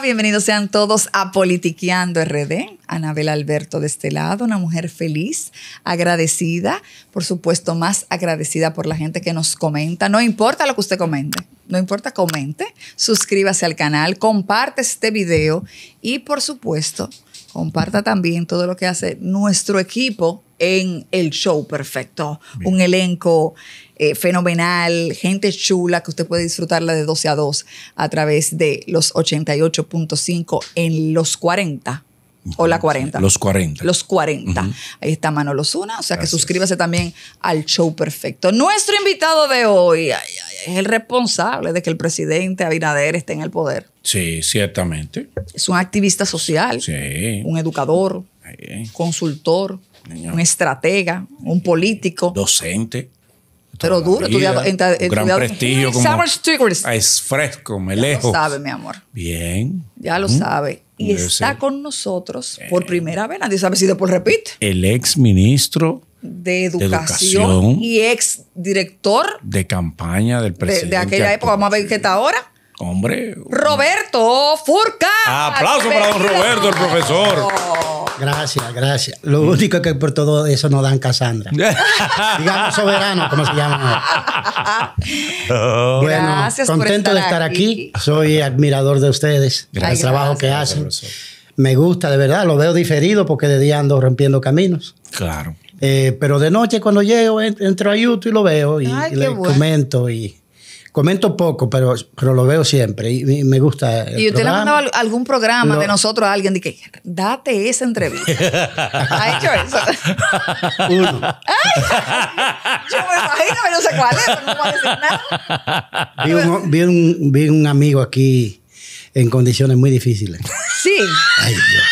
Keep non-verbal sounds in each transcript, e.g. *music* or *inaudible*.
bienvenidos sean todos a Politiqueando RD. Anabel Alberto de este lado, una mujer feliz, agradecida, por supuesto más agradecida por la gente que nos comenta. No importa lo que usted comente, no importa, comente, suscríbase al canal, comparte este video y por supuesto comparta también todo lo que hace nuestro equipo en el show perfecto. Un elenco eh, fenomenal, gente chula que usted puede disfrutarla de 12 a 2 a través de los 88.5 en los 40 o la 40. Los 40. Los 40. Ahí está Manolo Zuna. O sea que suscríbase también al show perfecto. Nuestro invitado de hoy es el responsable de que el presidente Abinader esté en el poder. Sí, ciertamente. Es un activista social. Sí. Un educador. Sí. Consultor. Un estratega. Un político. Docente. Pero duro, estudiado gran prestigio como ah, Es fresco, me ya lo sabe, mi amor. Bien. Ya lo sabe. Y está con nosotros eh. por primera vez. Nadie sabe si después repite. El ex ministro de educación, y ex director de campaña del presidente. de aquella época, vamos a ver qué está ahora. Hombre. Roberto Furca. Aplauso para don Roberto, el profesor. Gracias, gracias. Lo único que por todo eso no dan Casandra. *laughs* Digamos soberano, como se llama. Oh. bueno, gracias contento de estar aquí. Soy admirador de ustedes, gracias. trabajo que hacen. Me gusta, de verdad. Lo veo diferido porque de día ando rompiendo caminos. Claro. Eh, pero de noche cuando llego entro a YouTube y lo veo y, le comento y comento poco, pero, pero lo veo siempre y, me gusta. El ¿Y usted le ha mandado algún programa de nosotros a alguien de que date esa entrevista? *laughs* ¿Ha hecho eso? Uno. yo me imagino, pero no sé cuál es, no puedo decir nada. Vi un, vi un, vi un amigo aquí en condiciones muy difíciles. Sí. Ay, Dios.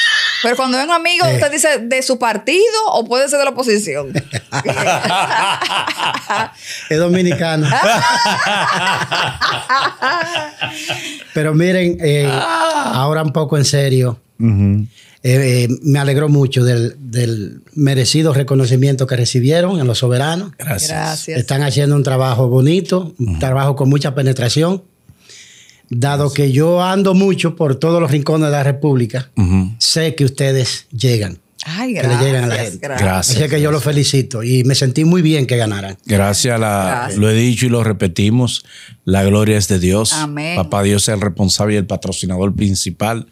Pero cuando es un amigo, usted dice de su partido o puede ser de la oposición. *laughs* *laughs* es dominicano. Pero miren, eh, ahora un poco en serio. Eh, eh, me alegró mucho del, merecido reconocimiento que recibieron en los soberanos. Gracias. Están haciendo un trabajo bonito, un trabajo con mucha penetración. Dado que yo ando mucho por todos los rincones de la República, sé que ustedes llegan. Ay, gracias, que le llegan a la gente. Gracias. Así que yo los felicito y me sentí muy bien que ganaran. Gracias, la, lo he dicho y lo repetimos, la gloria es de Dios. Amén. Papá Dios es el responsable y el patrocinador principal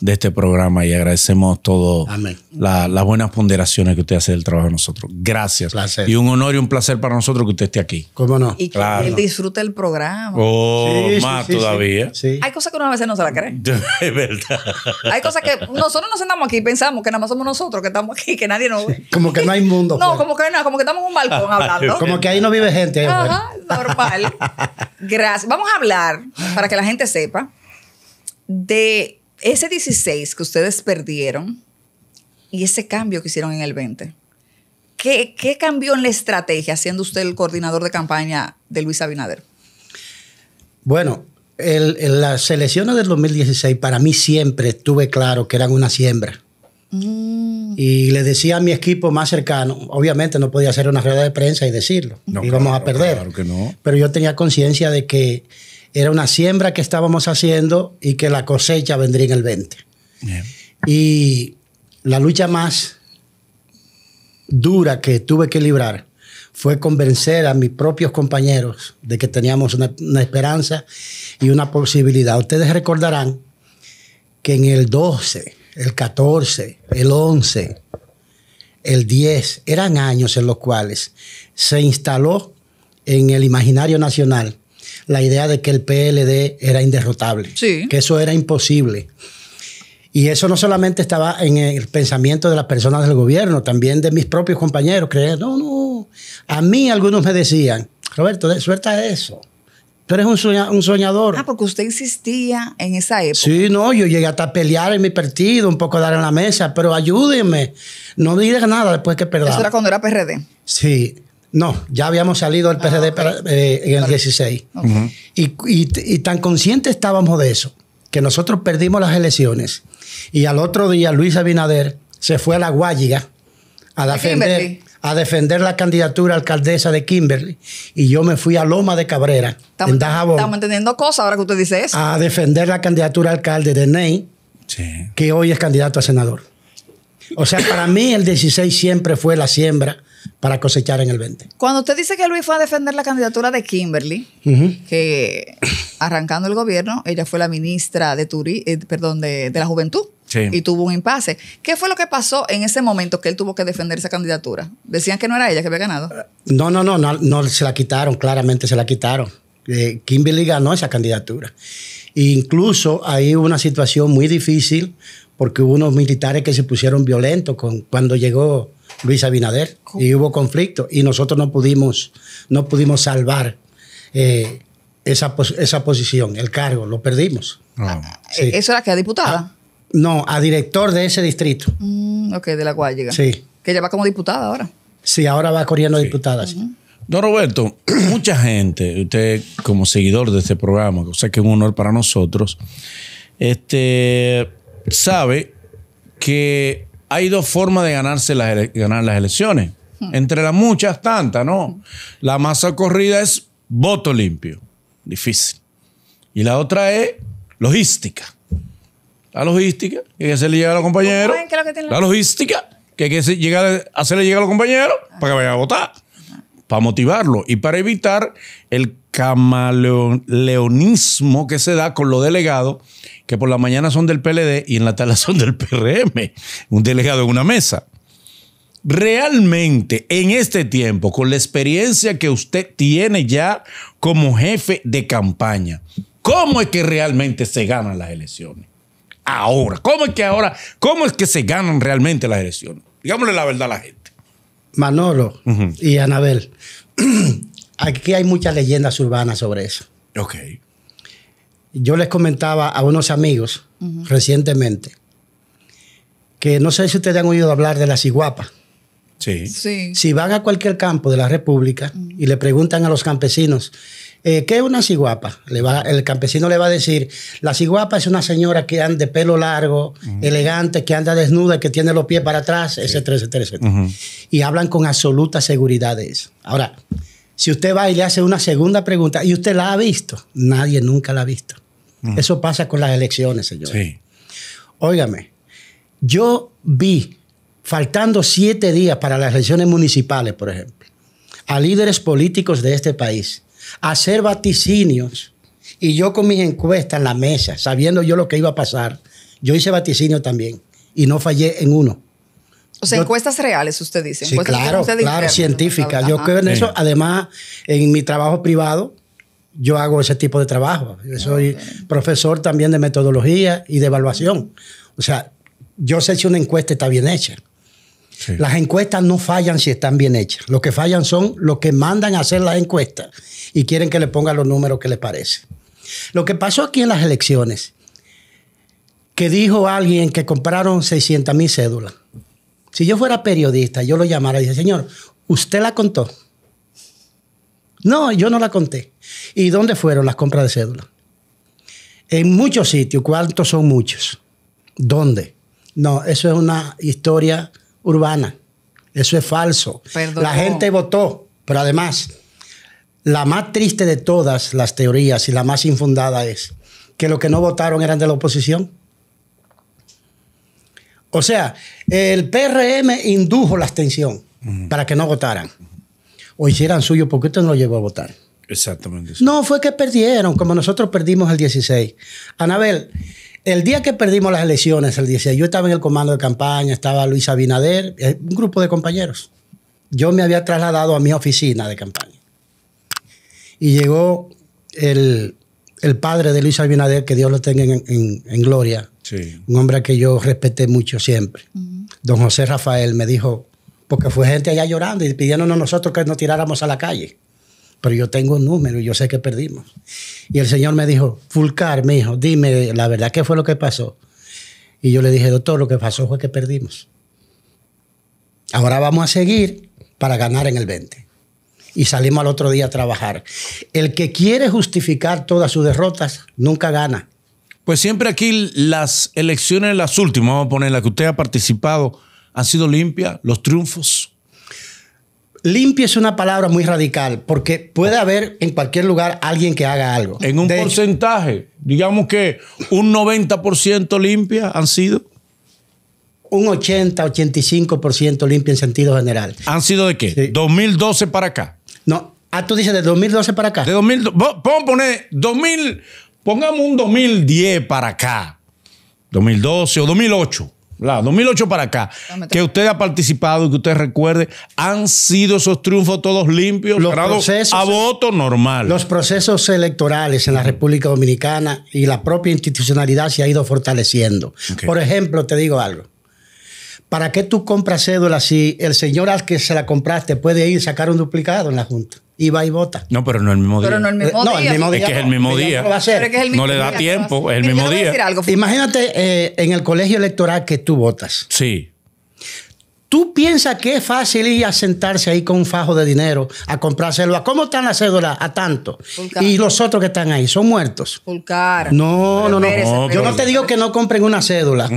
de este programa y agradecemos todo la, las buenas ponderaciones que usted hace del trabajo de nosotros. Gracias. Placer. Y un honor y un placer para nosotros que usted esté aquí. ¿Cómo no? Y que él disfrute el programa. Oh, más todavía. Sí, Hay cosas que uno a veces no se la cree. *laughs* es verdad. Hay cosas que nosotros nos sentamos aquí y pensamos que nada más somos nosotros que estamos aquí, que nadie nos ve. *laughs* Como que no hay mundo. no, pues. como que no, como que estamos en un balcón hablando. *laughs* como que ahí no vive gente. Eh, pues. Ajá, normal. Gracias. Vamos a hablar para que la gente sepa de ese 16 que ustedes perdieron y ese cambio que hicieron en el 20, ¿qué, cambió en la estrategia siendo usted el coordinador de campaña de Luis Abinader? Bueno, en las elecciones del 2016 para mí siempre estuve claro que eran una siembra. Mm. Y le decía a mi equipo más cercano, obviamente no podía hacer una rueda de prensa y decirlo, no, íbamos a perder. Claro no. Pero yo tenía conciencia de que era una siembra que estábamos haciendo y que la cosecha vendría en el 20. Y la lucha más dura que tuve que librar fue convencer a mis propios compañeros de que teníamos una esperanza y una posibilidad. Ustedes recordarán que en el 12, el 14, el 11, el 10, eran años en los cuales se instaló en el imaginario nacional la idea de que el PLD era inderrotable, sí. que eso era imposible. Y eso no solamente estaba en el pensamiento de las personas del gobierno, también de mis propios compañeros. Creían, no, no. A mí algunos me decían, Roberto, suelta eso. Tú eres un, un, soñador. Ah, porque usted insistía en esa época. Sí, no, yo llegué hasta a pelear en mi partido, un poco dar en la mesa, pero ayúdenme. No digas nada después que perdamos. Eso era cuando era PRD. Sí. No, ya habíamos salido del ah, PRD eh, en el 16. Y, tan conscientes estábamos de eso, que nosotros perdimos las elecciones. Y al otro día Luis Abinader se fue a la Guayiga a defender, a defender la candidatura alcaldesa de Kimberly. Y yo me fui a Loma de Cabrera, estamos, entendiendo cosas ahora que usted dice eso. A defender la candidatura alcalde de Ney, que hoy es candidato a senador. O sea, para mí el 16 siempre fue la siembra para cosechar en el 20. Cuando usted dice que Luis fue a defender la candidatura de Kimberly, que arrancando el gobierno, ella fue la ministra de, eh, perdón, de, la Juventud. Y tuvo un impasse. ¿Qué fue lo que pasó en ese momento que él tuvo que defender esa candidatura? Decían que no era ella que había ganado. no, no, no, no, se la quitaron, claramente se la quitaron. Eh, Kimberly ganó esa candidatura. incluso hay una situación muy difícil porque hubo unos militares que se pusieron violentos con, cuando llegó Luis Abinader y hubo conflicto y nosotros no pudimos, no pudimos salvar eh, esa, posición, el cargo, lo perdimos. Ah. Ah, eh, ¿Eso era que a diputada? Ah, no, a director de ese distrito. Mm, ok, de la llega Sí. Que ella va como diputada ahora. Sí, ahora va corriendo a diputada. Don Roberto, *clears throat* mucha gente, usted como seguidor de este programa, sea que es un honor para nosotros, este, sabe que hay dos formas de ganarse las ganar las elecciones. Entre las muchas, tantas, ¿no? La más corrida es voto limpio. Difícil. Y la otra es logística. La logística, que, se le llega a los compañeros. La logística, que, que se llega a hacerle llegar a los compañeros ah. para que vayan a votar. Para motivarlo y para evitar el camaleonismo que se da con los delegados que por la mañana son del PLD y en la tarde *laughs* son del PRM, un delegado en una mesa. Realmente, en este tiempo, con la experiencia que usted tiene ya como jefe de campaña, ¿cómo es que realmente se ganan las elecciones? Ahora, ¿cómo es que ahora, cómo es que se ganan realmente las elecciones? Digámosle la verdad a la gente. Manolo y Anabel, *clears throat* aquí hay muchas leyendas urbanas sobre eso. Ok yo les comentaba a unos amigos recientemente que no sé si ustedes han oído hablar de la ciguapa. Sí. Si van a cualquier campo de la República y le preguntan a los campesinos, eh, ¿qué es una ciguapa? el campesino le va a decir, la ciguapa es una señora que anda de pelo largo, elegante, que anda desnuda, que tiene los pies para atrás, ese etcétera, etcétera, etcétera. Y hablan con absoluta seguridad de eso. Ahora, si usted va y le hace una segunda pregunta, ¿y usted la ha visto? Nadie nunca la ha visto. Eso pasa con las elecciones, señor. Sí. Óigame, yo vi, faltando siete días para las elecciones municipales, por ejemplo, a líderes políticos de este país hacer vaticinios y yo con mis encuestas en la mesa, sabiendo yo lo que iba a pasar, yo hice vaticinio también y no fallé en uno. O sea, encuestas reales, usted dice. Sí, claro, claro, científicas. Yo creo en eso. Además, en mi trabajo privado, yo hago ese tipo de trabajo. soy profesor también de metodología y de evaluación. O sea, yo sé si una encuesta está bien hecha. Las encuestas no fallan si están bien hechas. Lo que fallan son los que mandan a hacer las encuestas y quieren que le pongan los números que les parece. Lo que pasó aquí en las elecciones, que dijo alguien que compraron 600 mil cédulas. Si yo fuera periodista, yo lo llamara y dije, señor, ¿usted la contó? No, yo no la conté. ¿Y dónde fueron las compras de cédula? En muchos sitios. ¿Cuántos son muchos? ¿Dónde? No, eso es una historia urbana. Eso es falso. La gente votó, pero además, la más triste de todas las teorías y la más infundada es que los que no votaron eran de la oposición. O sea, el PRM indujo la abstención para que no votaran o hicieran suyo, porque usted no llegó a votar. Exactamente. No, fue que perdieron, como nosotros perdimos el 16. Anabel, el día que perdimos las elecciones, el 16, yo estaba en el comando de campaña, estaba Luis Abinader, eh, un grupo de compañeros. Yo me había trasladado a mi oficina de campaña. Y llegó el, padre de Luis Abinader, que Dios lo tenga en, gloria, un hombre que yo respeté mucho siempre. Don José Rafael me dijo, porque fue gente allá llorando y pidiéndonos nosotros que nos tiráramos a la calle pero yo tengo un número y yo sé que perdimos. Y el Señor me dijo, Fulcar, mi hijo, dime la verdad, ¿qué fue lo que pasó? Y yo le dije, doctor, lo que pasó fue que perdimos. Ahora vamos a seguir para ganar en el 20. Y salimos al otro día a trabajar. El que quiere justificar todas sus derrotas nunca gana. Pues siempre aquí las elecciones, las últimas, vamos a poner, las que usted ha participado, han sido limpias, los triunfos. Limpia es una palabra muy radical porque puede haber en cualquier lugar alguien que haga algo. En un porcentaje, digamos que un 90% limpia han sido. Un 80-85% limpia en sentido general. ¿Han sido de qué? 2012 para acá. No, ah, tú dices de 2012 para acá. De 2000, vamos poner 2000, pongamos un 2010 para acá. 2012 o 2008 la 2008 para acá, que usted ha participado y que usted recuerde, han sido esos triunfos todos limpios, a voto normal. Los procesos electorales en la República Dominicana y la propia institucionalidad se ha ido fortaleciendo. Por ejemplo, te digo algo. ¿Para qué tú compras cédula si el señor al que se la compraste puede ir a sacar un duplicado en la Junta? Y va y vota. No, pero no el mismo día. Pero no el mismo, día. el mismo día. Es que es el mismo día. No, le da tiempo, es el mismo día. Imagínate eh, en el colegio electoral que tú votas. Sí. ¿Tú piensas que es fácil ir a sentarse ahí con un fajo de dinero a comprar ¿A cómo están las cédulas? A tanto. Y los otros que están ahí, son muertos. No, no, no. yo no te digo que no compren una cédula,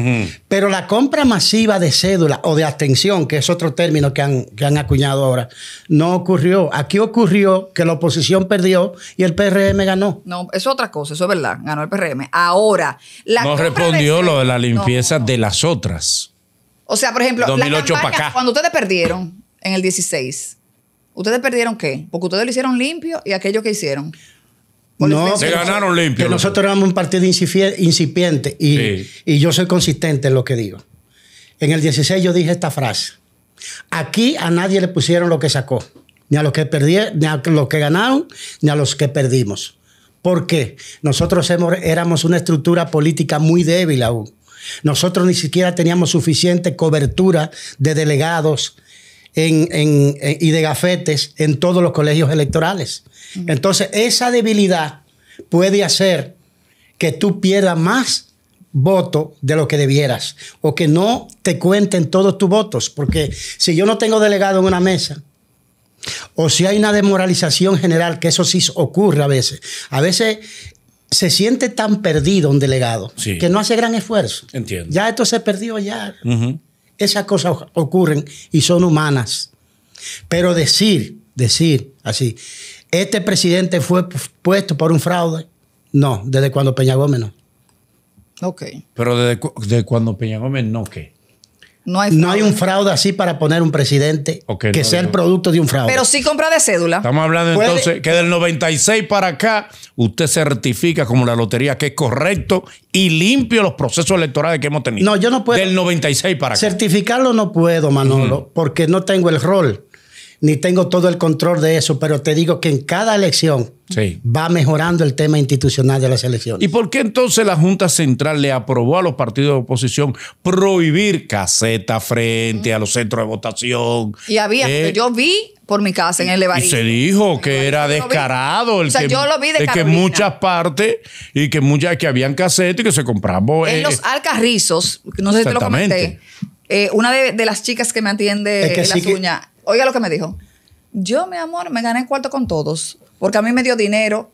pero la compra masiva de cédula o de abstención, que es otro término que han, acuñado ahora, no ocurrió. Aquí ocurrió que la oposición perdió y el PRM ganó. No, es otra cosa, eso es verdad. Ganó el PRM. Ahora, la. No respondió lo de la limpieza de las otras. O sea, por ejemplo, cuando ustedes perdieron en el 16, ¿ustedes perdieron qué? Porque ustedes lo hicieron limpio y aquello que hicieron. No, se ganaron limpio. Que nosotros éramos un partido incipiente y, yo soy consistente en lo que digo. En el 16 yo dije esta frase. Aquí a nadie le pusieron lo que sacó, ni a los que perdieron, ni a los que ganaron, ni a los que perdimos. ¿Por qué? Nosotros éramos una estructura política muy débil aún. Nosotros ni siquiera teníamos suficiente cobertura de delegados y de gafetes en todos los colegios electorales. Entonces, esa debilidad puede hacer que tú pierdas más voto de lo que debieras o que no te cuenten todos tus votos, porque si yo no tengo delegado en una mesa, o si hay una desmoralización general, que eso sí ocurre a veces. A veces se siente tan perdido un delegado que no hace gran esfuerzo. Entiendo. Ya esto se perdió ya. Esas cosas ocurren y son humanas. Pero decir, decir así, este presidente fue puesto por un fraude, no, desde cuando Peña Gómez no. Ok. Pero desde, cuando Peña Gómez no, ¿qué? No hay, un fraude así para poner un presidente que sea el producto de un fraude. Pero sí compra de cédula. Estamos hablando entonces que del 96 para acá usted certifica como la lotería que es correcto y limpio los procesos electorales que hemos tenido. No, yo no puedo. Del 96 para acá. Certificarlo no puedo, Manolo, porque no tengo el rol ni tengo todo el control de eso, pero te digo que en cada elección va mejorando el tema institucional de las elecciones. ¿Y por qué entonces la Junta Central le aprobó a los partidos de oposición prohibir caseta frente a los centros de votación? Y había, eh, yo vi por mi casa en el Levarín. Y se dijo que era descarado el que, lo que muchas partes y que muchas que habían casetas y que se compraban. Eh, en los alcarrizos, no sé si te lo comenté. Eh, una de, las chicas que me atiende la que Oiga lo que me dijo. Yo, mi amor, me gané cuarto con todos, porque a mí me dio dinero,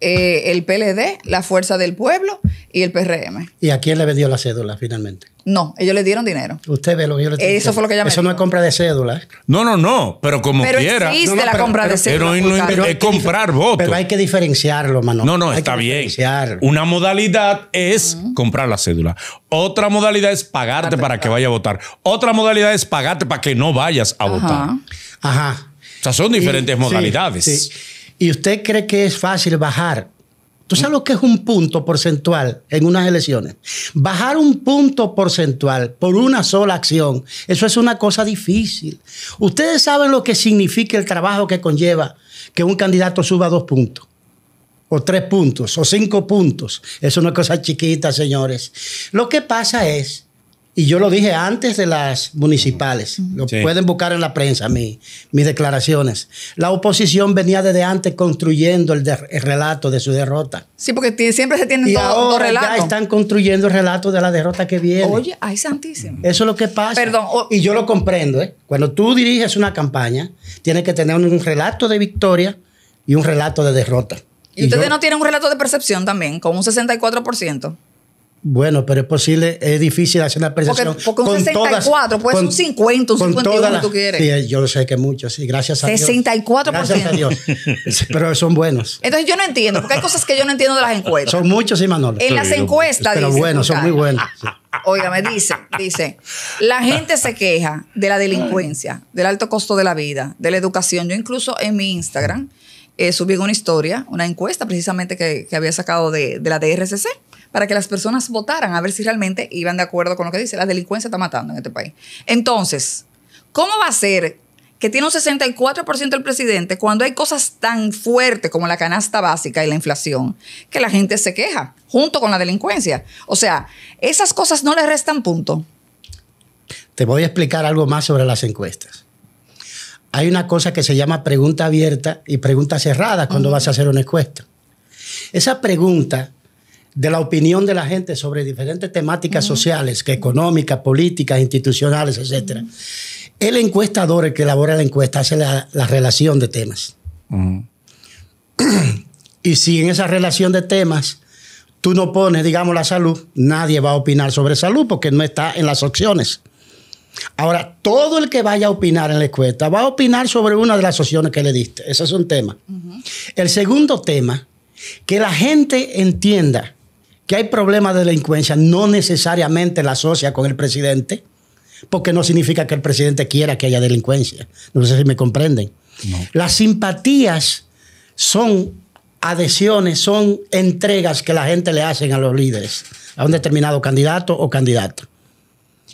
eh, el PLD, la Fuerza del Pueblo y el PRM. ¿Y a quién le vendió la cédula finalmente? No, ellos le dieron dinero. Usted ve lo que yo le Eso fue lo que no es compra de cédula. ¿eh? No, no, no, pero como quiera. la pero, compra de no, es comprar votos. Pero hay que diferenciarlo, Manolo. No, no, está bien. Una modalidad es comprar la cédula. Otra modalidad es pagarte para que vaya a votar. Otra modalidad es pagarte para que no vayas a votar. Ajá. O sea, son diferentes modalidades. sí y usted cree que es fácil bajar. ¿Tú sabes lo que es un punto porcentual en unas elecciones? Bajar un punto porcentual por una sola acción, eso es una cosa difícil. Ustedes saben lo que significa el trabajo que conlleva que un candidato suba dos puntos, o tres puntos, o cinco puntos. es una cosa chiquita, señores. Lo que pasa es y yo lo dije antes de las municipales. Lo pueden buscar en la prensa, mis declaraciones. La oposición venía desde antes construyendo el, relato de su derrota. Sí, porque siempre se tienen dos relatos. Ya están construyendo el relato de la derrota que viene. Oye, ay, santísimo. Eso es lo que pasa. Perdón. Y yo lo comprendo. ¿eh? Cuando tú diriges una campaña, tienes que tener un relato de victoria y un relato de derrota. ¿Y, ustedes no tienen un relato de percepción también, con un 64%? Bueno, pero es posible, es difícil hacer una percepción. Porque, un con 64, todas, puede ser un 50, un 51 que tú quieres. Sí, yo sé que muchos, sí, gracias a Dios. 64%. Gracias a Dios. *laughs* pero son buenos. Entonces yo no entiendo, porque hay cosas que yo no entiendo de las encuestas. Son muchos, sí, Manolo. En las encuestas, Pero bueno, buenos, son muy buenos. *laughs* Oiga, me dice, dice, la gente se queja de la delincuencia, del alto costo de la vida, de la educación. Yo incluso en mi Instagram eh, subí una historia, una encuesta precisamente que, había sacado de, de la DRCC para que las personas votaran a ver si realmente iban de acuerdo con lo que dice. La delincuencia está matando en este país. Entonces, ¿cómo va a ser que tiene un 64% el presidente cuando hay cosas tan fuertes como la canasta básica y la inflación que la gente se queja junto con la delincuencia? O sea, esas cosas no le restan punto. Te voy a explicar algo más sobre las encuestas hay una cosa que se llama pregunta abierta y pregunta cerrada cuando vas a hacer una encuesta. Esa pregunta de la opinión de la gente sobre diferentes temáticas sociales, económicas, políticas, institucionales, etc. El encuestador, el que elabora la encuesta, hace la, relación de temas. y si en esa relación de temas tú no pones, digamos, la salud, nadie va a opinar sobre salud porque no está en las opciones. Ahora, todo el que vaya a opinar en la encuesta va a opinar sobre una de las opciones que le diste. Ese es un tema. El segundo tema, que la gente entienda que hay problemas de delincuencia, no necesariamente la asocia con el presidente, porque no significa que el presidente quiera que haya delincuencia. No sé si me comprenden. Las simpatías son adhesiones, son entregas que la gente le hacen a los líderes, a un determinado candidato o candidato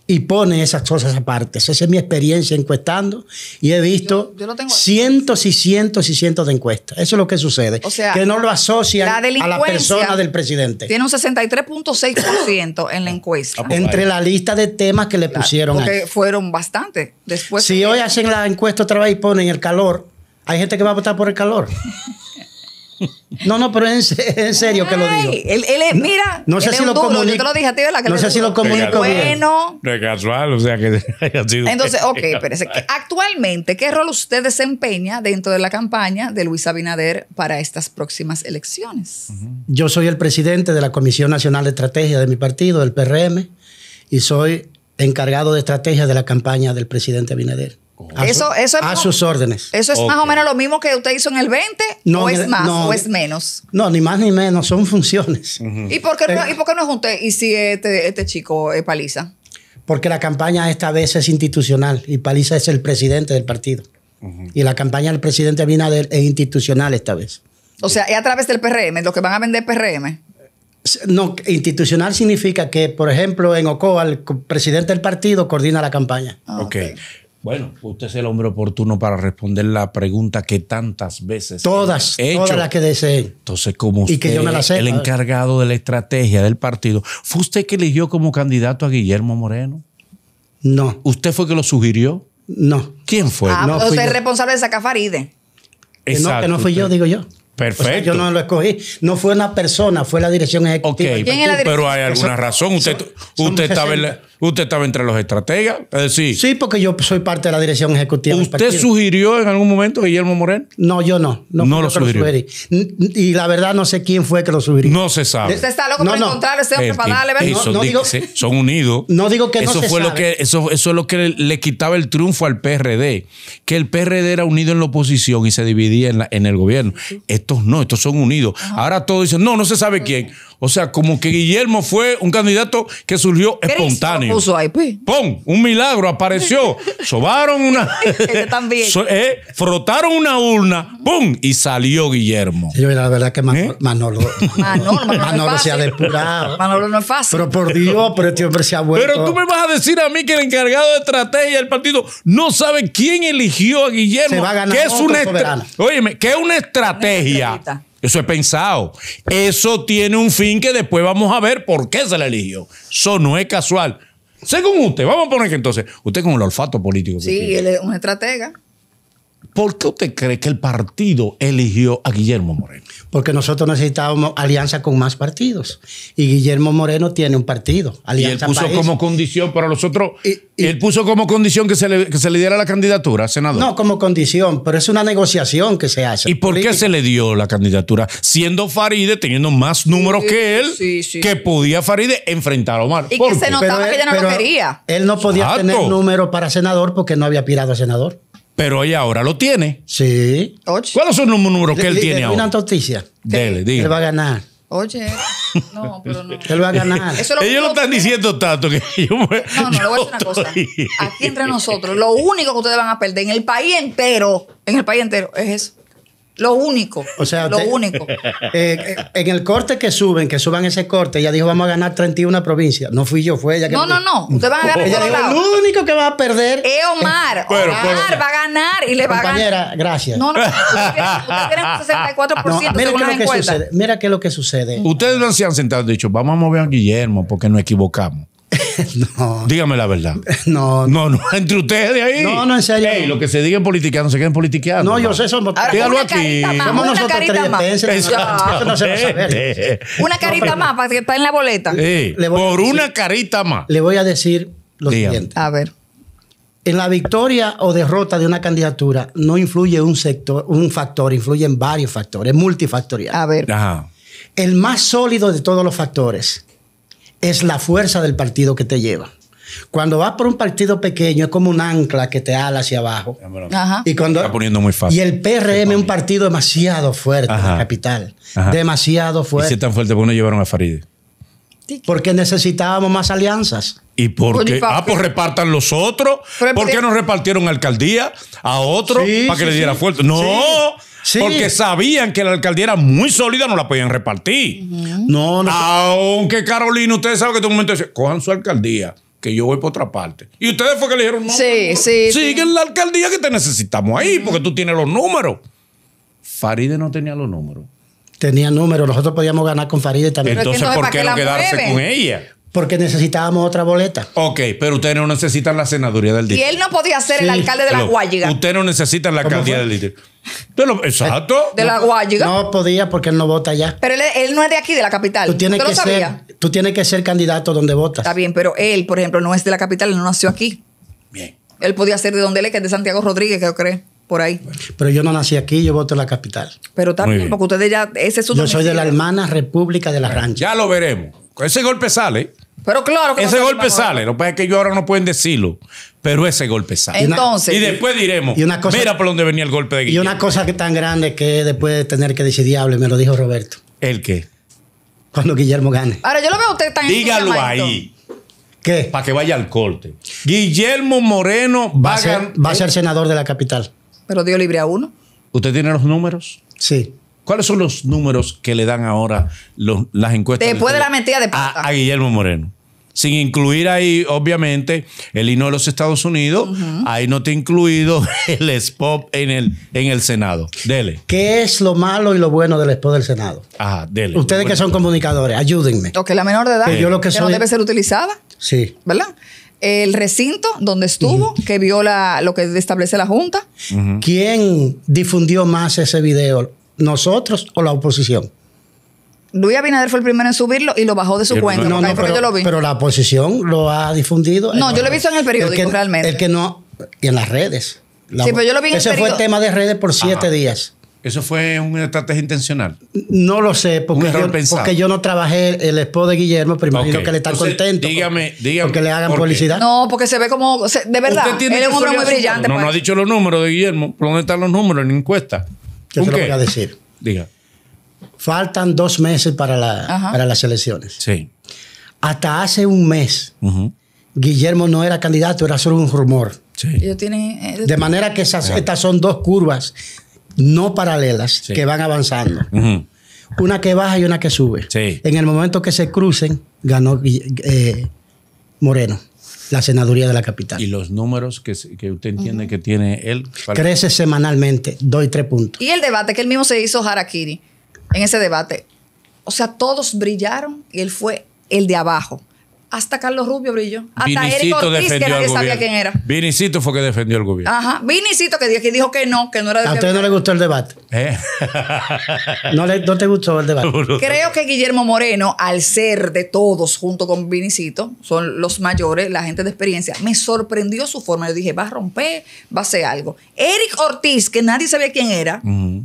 y pone esas cosas aparte. Esa es mi experiencia encuestando y he visto cientos y cientos y cientos de encuestas. Eso es lo que sucede. que no lo asocian a la persona del presidente. Tiene un 63.6% en la ah, encuesta. Entre la lista de temas que le pusieron. Porque fueron bastantes. si hoy hacen la encuesta otra vez y ponen el calor, hay gente que va a votar por el calor. *laughs* No, no, pero en, serio que lo digo. mira, no, sé si lo Yo te lo dije a ti, no sé si lo comunico Bueno. De casual, o sea que *laughs* haya sido Entonces, ok, espérese. Actualmente, ¿qué rol usted desempeña dentro de la campaña de Luis Abinader para estas próximas elecciones? Yo soy el presidente de la Comisión Nacional de Estrategia de mi partido, el PRM, y soy encargado de estrategia de la campaña del presidente Abinader. A sus órdenes. Eso es más o menos lo mismo que usted hizo en el 20, no, o es más, o es menos. No, ni más ni menos, son funciones. Eh, ¿Y, por qué, no, es por ¿Y si este, este chico paliza? Porque la campaña esta vez es institucional y paliza es el presidente del partido. Y la campaña del presidente Abinader es institucional esta vez. O sea, es a través del PRM, lo que van a vender PRM. No, institucional significa que, por ejemplo, en Ocoa, el presidente del partido coordina la campaña. Ah, ok bueno, usted es el hombre oportuno para responder la pregunta que tantas veces. Todas, hecho. todas las que desee. Entonces, como usted, el encargado de la estrategia del partido, ¿fue usted que eligió como candidato a Guillermo Moreno? No. ¿Usted fue que lo sugirió? No. ¿Quién fue? Ah, no, usted es responsable de sacar Faride. Exacto. no, que no fui yo, digo yo. Perfecto. yo no lo escogí. No fue una persona, fue la dirección ejecutiva. pero hay alguna razón. Usted, usted, estaba usted estaba entre los estrategas. Es decir, sí, porque yo soy parte de la dirección ejecutiva. ¿Usted sugirió en algún momento Guillermo Moreno? No, yo no. No, lo, sugirió. y la verdad no sé quién fue que lo sugirió. No se sabe. Usted está loco para encontrar para darle eso, Son unidos. No digo que eso no se fue Lo que, eso, eso es lo que le quitaba el triunfo al PRD. Que el PRD era unido en la oposición y se dividía en, el gobierno estos no, estos son unidos. Ahora todos dicen, no, no se sabe quién. O sea, como que Guillermo fue un candidato que surgió espontáneo. Puso pues. ¡Pum! Un milagro apareció. *laughs* Sobaron una. *laughs* también. Eh, frotaron una urna. ¡Pum! Y salió Guillermo. Yo la verdad que ¿Eh? Manolo, *laughs* Manolo, se ha depurado. Manolo no es fácil. Pero por Dios, pero este hombre se ha vuelto. Pero tú me vas a decir a mí que el encargado de estrategia del partido no sabe quién eligió a Guillermo. Se va a ganar que es Óyeme, que es una estrategia. Eso es pensado. Eso tiene un fin que después vamos a ver por qué se la eligió. Eso no es casual. Según usted, vamos a poner que entonces, usted con el olfato político. sí, él es un estratega. ¿Por qué usted cree que el partido eligió a Guillermo Moreno? Porque nosotros necesitábamos alianza con más partidos. Y Guillermo Moreno tiene un partido. Alianza y él puso como condición para los Y, él puso como condición que se, le, diera la candidatura, senador. No, como condición, pero es una negociación que se hace. ¿Y por qué se le dio la candidatura? Siendo Faride, teniendo más números que él, que podía Faride enfrentar a Omar. Y que se notaba que él, no lo quería. Él no podía tener números para senador porque no había pirado a senador pero ella ahora lo tiene. Sí. ¿Cuáles son los números que él tiene le, ahora? Una noticia. Dele, dile. Él va a ganar. Oye, *laughs* no, pero no. Él va a ganar. Eso lo Ellos lo están diciendo tanto que *laughs* yo me, No, no, le voy a decir una cosa. Aquí entre nosotros, lo único que ustedes van a perder en el país entero, en el país entero, es eso. Lo único. lo único. *laughs* Eh, eh, en el corte que suben, que suban ese corte, ella dijo, vamos a ganar 31 provincias. No fui yo, fue ella que. No, no, no. Usted va a ganar. el lo único que va a perder. Es Omar. *laughs* Omar va a ganar y le va a ganar. Compañera, gracias. No, no. ustedes tiene un 64% *laughs* no, mira qué lo que sucede. Mira qué es lo que sucede. Ustedes no se han sentado y dicho, vamos a mover a Guillermo porque nos equivocamos. *laughs* Dígame la verdad. *laughs* No. No, no, *laughs* entre ustedes de ahí. No, no, en serio. lo que se diga en política no se queden politiqueando. No, yo sé, eso. Dígalo aquí. Más, somos carita más. no se a Una carita más para que está en la boleta. por una carita más. Le voy a decir lo siguiente. A ver. En la victoria o derrota de una candidatura no influye un sector, un factor, influyen varios factores, multifactorial. A ver. El más sólido de todos los factores es la fuerza del partido que te lleva. Cuando vas por un partido pequeño es como un ancla que te ala hacia abajo. Y cuando, Está poniendo muy fácil. Y el PRM es un partido demasiado fuerte en la capital. Demasiado fuerte. ¿Y si es tan fuerte, ¿por qué no llevaron a Faride Porque necesitábamos más alianzas. ¿Y por qué? Ah, pues repartan los otros. ¿Por qué no repartieron alcaldía a otro para que le diera fuerza? No. Porque sabían que la alcaldía era muy sólida, no la podían repartir. No, Aunque Carolina, ustedes saben que en un momento dice, cojan su alcaldía, que yo voy por otra parte. Y ustedes fue que le dijeron, no. Sí, sí. Sigue la alcaldía que te necesitamos ahí, porque tú tienes los números. Faride no tenía los números tenía números, nosotros podíamos ganar con Faride también. Entonces, ¿por qué no quedarse con ella? porque necesitábamos otra boleta. Ok, pero ustedes no necesitan la senaduría del distrito. Y él no podía ser el alcalde de la Guayiga. Ustedes no necesitan la alcaldía del distrito. exacto. De la Guayiga. No podía porque él no vota allá. Pero él, no es de aquí, de la capital. Tú tienes, que ser, candidato donde votas. Está bien, pero él, por ejemplo, no es de la capital, él no nació aquí. Bien. Él podía ser de donde él que es de Santiago Rodríguez, que yo creo por ahí. Pero yo no nací aquí, yo voto en la capital. Pero también, porque ustedes ya, ese es su Yo soy de la hermana República de la Rancha. Ya lo veremos. Ese golpe sale. Pero claro que Ese golpe sale. Lo que pasa es que yo ahora no pueden decirlo. Pero ese golpe sale. Entonces. Y después diremos. mira por dónde venía el golpe de Guillermo. Y una cosa tan grande que después de tener que decidir me lo dijo Roberto. ¿El qué? Cuando Guillermo gane. Ahora yo lo veo usted tan Dígalo ahí. ¿Qué? Para que vaya al corte. Guillermo Moreno va, a, ser, senador de la capital. Pero dio libre a uno. ¿Usted tiene los números? Sí. ¿Cuáles son los números que le dan ahora las encuestas? Después de la metida de pata. a, Guillermo Moreno sin incluir ahí, obviamente, el hino de los Estados Unidos. Ahí no te ha incluido *laughs* el spot en el, en el Senado. Dele. ¿Qué es lo malo y lo bueno del spot del Senado? Ajá, dele. Ustedes que son comunicadores, ayúdenme. O que la menor de edad yo lo que soy, no debe ser utilizada. Sí. ¿Verdad? El recinto donde estuvo, que viola lo que establece la Junta. ¿Quién difundió más ese video? ¿Nosotros o la oposición? Luis Abinader fue el primero en subirlo y lo bajó de su cuenta. No, pero, yo lo vi. pero la oposición lo ha difundido. No, yo lo he visto en el periódico realmente. El que no, y en las redes. sí, pero yo lo vi en ese fue el tema de redes por siete días. ¿Eso fue una estrategia intencional? No lo sé, porque, yo, porque yo, no trabajé el spot de Guillermo, pero imagino que le está contento. Dígame, dígame. Porque le hagan publicidad. No, porque se ve como. de verdad, él es un hombre muy brillante. No, no pues. ha dicho los números de Guillermo. ¿Por dónde están los números en encuesta? Yo te lo voy a decir. Diga faltan dos meses para, las elecciones. Sí. Hasta hace un mes, Guillermo no era candidato, era solo un rumor. Sí. de manera que estas son dos curvas no paralelas que van avanzando. Una que baja y una que sube. En el momento que se crucen, ganó eh, Moreno la senaduría de la capital. ¿Y los números que, usted entiende que tiene él? Crece semanalmente, doy tres puntos. Y el debate que él mismo se hizo Harakiri en ese debate. O sea, todos brillaron y él fue el de abajo. Hasta Carlos Rubio brilló. Hasta Vinicito Eric Ortiz, que nadie sabía quién era. Vinicito fue que defendió el gobierno. Ajá. Vinicito que dijo, que no, que no era de ¿A usted no le gustó el debate? ¿Eh? *laughs* no, te gustó el debate. Creo que Guillermo Moreno, al ser de todos junto con Vinicito, son los mayores, la gente de experiencia, me sorprendió su forma. Yo dije, va a romper, va a hacer algo. Eric Ortiz, que nadie sabía quién era,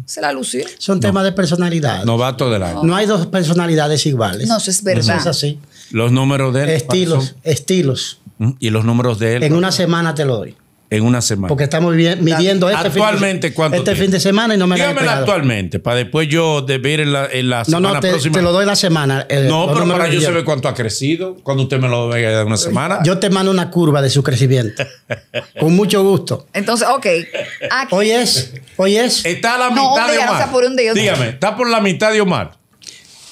se la lució. Son temas de personalidad. Novato del año. No hay dos personalidades iguales. No, eso es verdad. Eso es así. Los números de él. Estilos, estilos. Y los números de él. En una semana te lo doy. En una semana. Porque estamos midiendo este, actualmente, fin, de, este fin de semana y no me lo la actualmente, para después yo de ver en la, en la no, no, te, te, lo doy la semana. Eh, no, pero para yo saber cuánto ha crecido, cuando usted me lo vea en una semana. Yo te mando una curva de su crecimiento. *laughs* con mucho gusto. Entonces, ok. Hoy es, hoy es. Está a la mitad de Omar. Dígame, está por la mitad de Omar.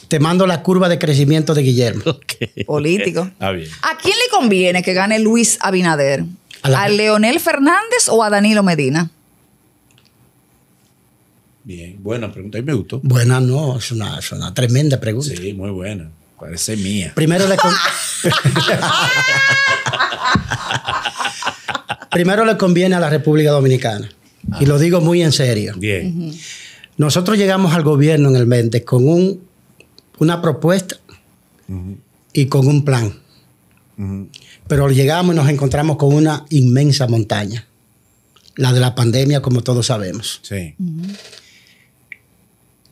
Te mando la curva de crecimiento de Guillermo. *laughs* Político. Ah, ¿A quién le conviene que gane Luis Abinader? ¿A, Leonel Fernández o a Danilo Medina? Bien, buena pregunta. y me gustó. Buena, no, es una, tremenda pregunta. Sí, muy buena. Parece mía. Primero le, *laughs* Primero le conviene a la República Dominicana. Y lo digo muy en serio. Bien. Nosotros llegamos al gobierno en el mente con un una propuesta y con un plan. Pero llegamos y nos encontramos con una inmensa montaña, la de la pandemia, como todos sabemos.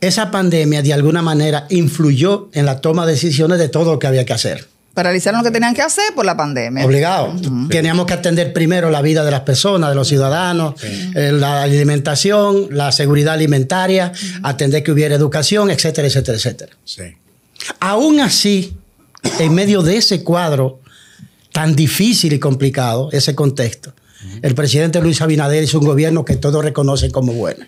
Esa pandemia de alguna manera influyó en la toma de decisiones de todo lo que había que hacer paralizaron lo que tenían que hacer por la pandemia. Obligado. Teníamos que atender primero la vida de las personas, de los ciudadanos, eh, la alimentación, la seguridad alimentaria, atender que hubiera educación, etcétera, etcétera, etcétera. Sí. Aún así, en medio de ese cuadro tan difícil y complicado, ese contexto, el presidente Luis Abinader hizo un gobierno que todos reconocen como bueno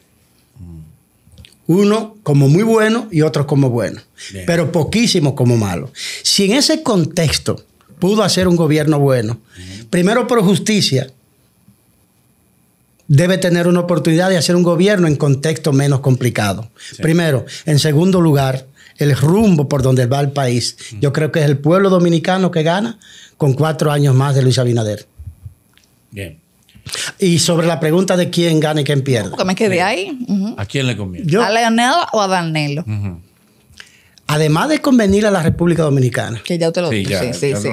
uno como muy bueno y otro como bueno, pero poquísimo como malo. Si en ese contexto pudo hacer un gobierno bueno, primero por justicia, debe tener una oportunidad de hacer un gobierno en contexto menos complicado. Primero. En segundo lugar, el rumbo por donde va el país. Yo creo que es el pueblo dominicano que gana con cuatro años más de Luis Abinader. Bien. Y sobre la pregunta de quién gana y quién pierde. me quedé ahí. ¿A quién le conviene? ¿A Leonel o a Danelo Además de convenir a la República Dominicana. Que ya te lo sí,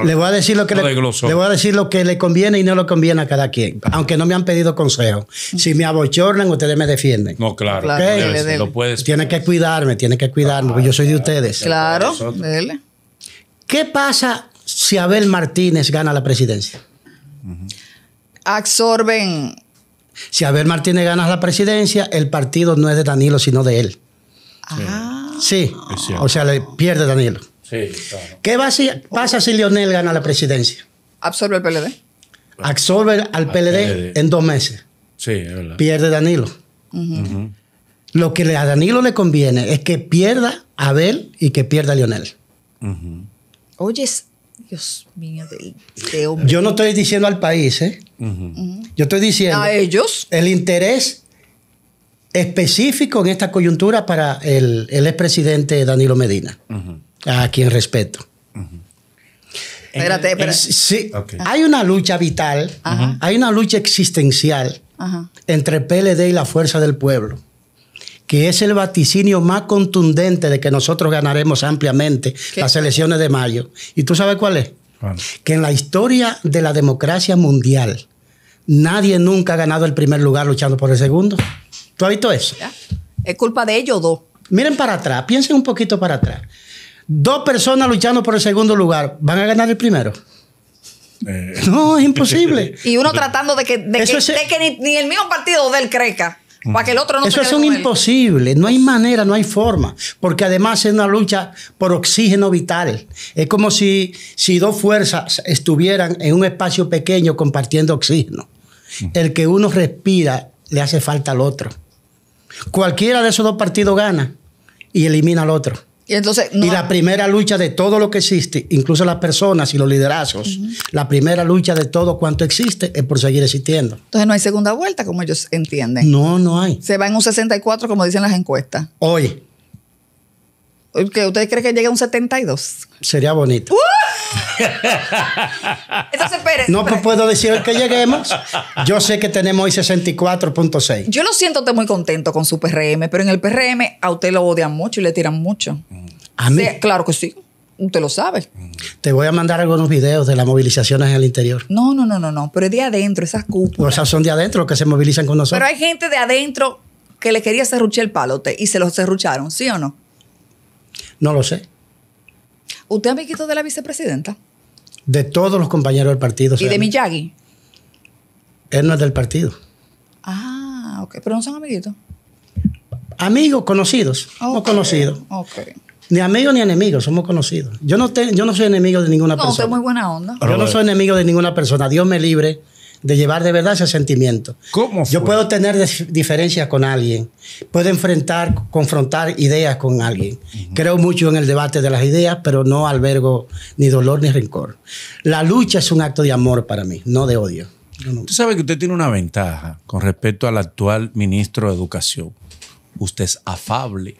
Le voy a decir lo que le, voy a decir lo que le conviene y no le conviene a cada quien, aunque no me han pedido consejo. Si me abochornan, ustedes me defienden. No, claro. Tienen que cuidarme, tiene que cuidarme, yo soy de ustedes. Claro. ¿Qué pasa si Abel Martínez gana la presidencia? absorben. Si Abel Martínez gana la presidencia, el partido no es de Danilo, sino de él. Ah. Sí, o sea, le pierde Danilo. Sí, ¿Qué pasa si Lionel gana la presidencia? Absorbe el PLD. Absorbe al, PLD, en dos meses. Sí, es verdad. Pierde Danilo. Lo que a Danilo le conviene es que pierda Abel y que pierda Lionel. Uh Oyes, Dios mío, Yo no estoy diciendo al país, ¿eh? Yo estoy diciendo. A ellos. El interés específico en esta coyuntura para el, el expresidente Danilo Medina, a quien respeto. Espérate, eh, espérate. Eh, sí, hay una lucha vital, hay una lucha existencial entre PLD y la fuerza del pueblo que es el vaticinio más contundente de que nosotros ganaremos ampliamente las elecciones de mayo. ¿Y tú sabes cuál es? Que en la historia de la democracia mundial, nadie nunca ha ganado el primer lugar luchando por el segundo. ¿Tú has visto eso? Es culpa de ellos dos. Miren para atrás, piensen un poquito para atrás. Dos personas luchando por el segundo lugar, ¿van a ganar el primero? Eh. No, es imposible. *laughs* y uno tratando de que, ni, el mismo partido del creca. Para que el otro no Eso es imposible, no hay pues- manera, no hay forma, porque además es una lucha por oxígeno vital. Es como si, si dos fuerzas estuvieran en un espacio pequeño compartiendo oxígeno. El que uno respira le hace falta al otro. Cualquiera de esos dos partidos gana y elimina al otro. Y, entonces, la primera lucha de todo lo que existe, incluso las personas y los liderazgos, la primera lucha de todo cuanto existe es por seguir existiendo. Entonces no hay segunda vuelta, como ellos entienden. No, no hay. Se va en un 64, como dicen las encuestas. Hoy usted cree que llegue a un 72? Sería bonito. ¡Uh! *laughs* No puedo decir que lleguemos. Yo sé que tenemos hoy 64.6. Yo lo siento usted muy contento con su PRM, pero en el PRM a usted lo odian mucho y le tiran mucho. ¿A mí? claro que sí. Usted lo sabe. Te voy a mandar algunos videos de las movilizaciones en el interior. No, no, no, no, no. Pero es de adentro, esas cúpulas. O sea, son de adentro los que se movilizan con nosotros. Pero hay gente de adentro que le quería cerruchar el palote y se los cerrucharon, ¿sí o no? No lo sé. ¿Usted es amiguito de la vicepresidenta? De todos los compañeros del partido. ¿Y de Miyagi? Él no es del partido. Ah, ok. Pero no son amiguitos. Amigos, conocidos. Somos conocidos. Ok. Ni amigos ni enemigos, somos conocidos. Yo no, yo no soy enemigo de ninguna persona. No, muy buena onda. Yo no soy enemigo de ninguna persona. Dios me libre de llevar de verdad ese sentimiento. ¿Cómo Yo puedo tener diferencias con alguien, puedo enfrentar, confrontar ideas con alguien. Creo mucho en el debate de las ideas, pero no albergo ni dolor ni rencor. La lucha es un acto de amor para mí, no de odio. Usted sabe que usted tiene una ventaja con respecto al actual ministro de Educación. Usted es afable,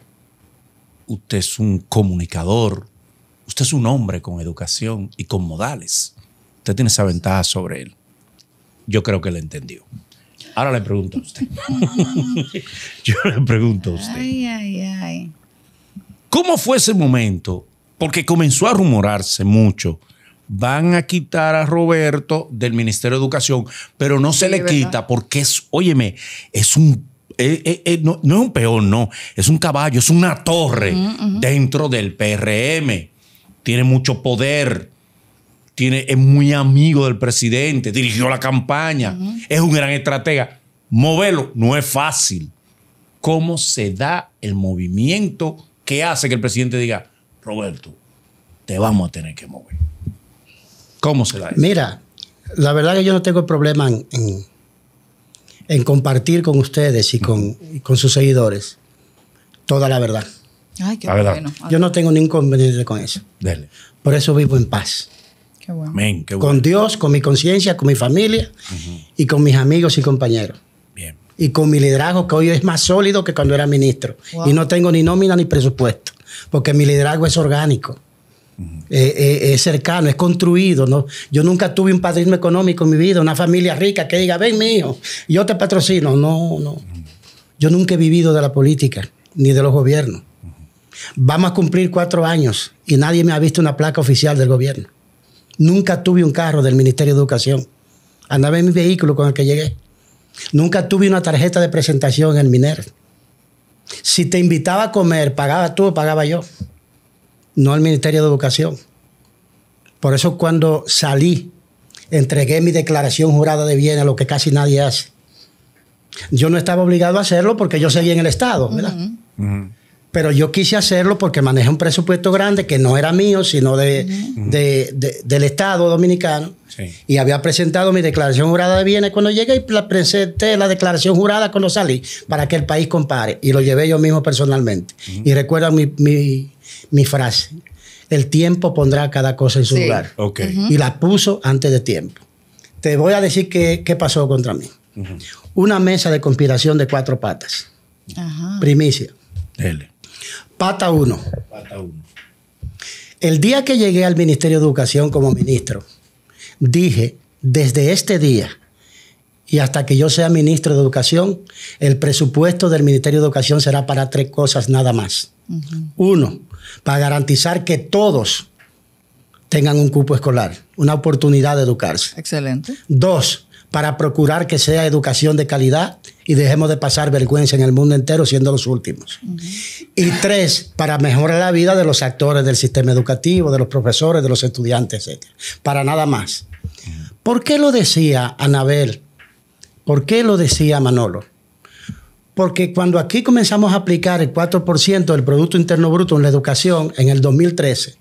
usted es un comunicador, usted es un hombre con educación y con modales. Usted tiene esa ventaja sobre él yo creo que le entendió. Ahora le pregunto a usted. *laughs* yo le pregunto a usted. Ay, ay, ay. ¿Cómo fue ese momento? Porque comenzó a rumorarse mucho. Van a quitar a Roberto del Ministerio de Educación, pero no se le quita porque es, óyeme, es un eh, eh, eh, no, es un peón, no, es un caballo, es una torre dentro del PRM. Tiene mucho poder es muy amigo del presidente, dirigió la campaña, es un gran estratega. Moverlo no es fácil. ¿Cómo se da el movimiento que hace que el presidente diga, Roberto, te vamos a tener que mover? ¿Cómo se da eso? Mira, la verdad que yo no tengo problema en, compartir con ustedes y con, con, sus seguidores toda la verdad. Ay, qué Yo no tengo ningún inconveniente con eso. Por eso vivo en paz. Con Dios, con mi conciencia, con mi familia y con mis amigos y compañeros. Y con mi liderazgo, que hoy es más sólido que cuando era ministro. Y no tengo ni nómina ni presupuesto, porque mi liderazgo es orgánico. Eh, eh, es cercano, es construido. ¿no? Yo nunca tuve un padrino económico en mi vida, una familia rica que diga, ven mío, yo te patrocino. No, no. Yo nunca he vivido de la política ni de los gobiernos. Vamos a cumplir cuatro años y nadie me ha visto una placa oficial del gobierno. Nunca tuve un carro del Ministerio de Educación. Andaba en mi vehículo con el que llegué. Nunca tuve una tarjeta de presentación en el MINER. Si te invitaba a comer, pagaba tú o pagaba yo. No al Ministerio de Educación. Por eso cuando salí, entregué mi declaración jurada de bienes, lo que casi nadie hace. Yo no estaba obligado a hacerlo porque yo seguía en el Estado, ¿verdad? pero yo quise hacerlo porque manejé un presupuesto grande que no era mío, sino de, del Estado dominicano. Y había presentado mi declaración jurada de bienes cuando llegué y presenté la declaración jurada cuando salí para que el país compare. Y lo llevé yo mismo personalmente. Y recuerda mi, frase, el tiempo pondrá cada cosa en su lugar. Y la puso antes de tiempo. Te voy a decir qué, qué pasó contra mí. Una mesa de conspiración de cuatro patas. Primicia. L. Pata 1. El día que llegué al Ministerio de Educación como ministro, dije, desde este día y hasta que yo sea ministro de Educación, el presupuesto del Ministerio de Educación será para tres cosas nada más. Uno, para garantizar que todos tengan un cupo escolar, una oportunidad de educarse. Excelente. Dos, para procurar que sea educación de calidad y dejemos de pasar vergüenza en el mundo entero siendo los últimos. Y tres, para mejorar la vida de los actores del sistema educativo, de los profesores, de los estudiantes, etc. Para nada más. ¿Por qué lo decía Anabel? ¿Por qué lo decía Manolo? Porque cuando aquí comenzamos a aplicar el 4% del Producto Interno Bruto en la educación en el 2013,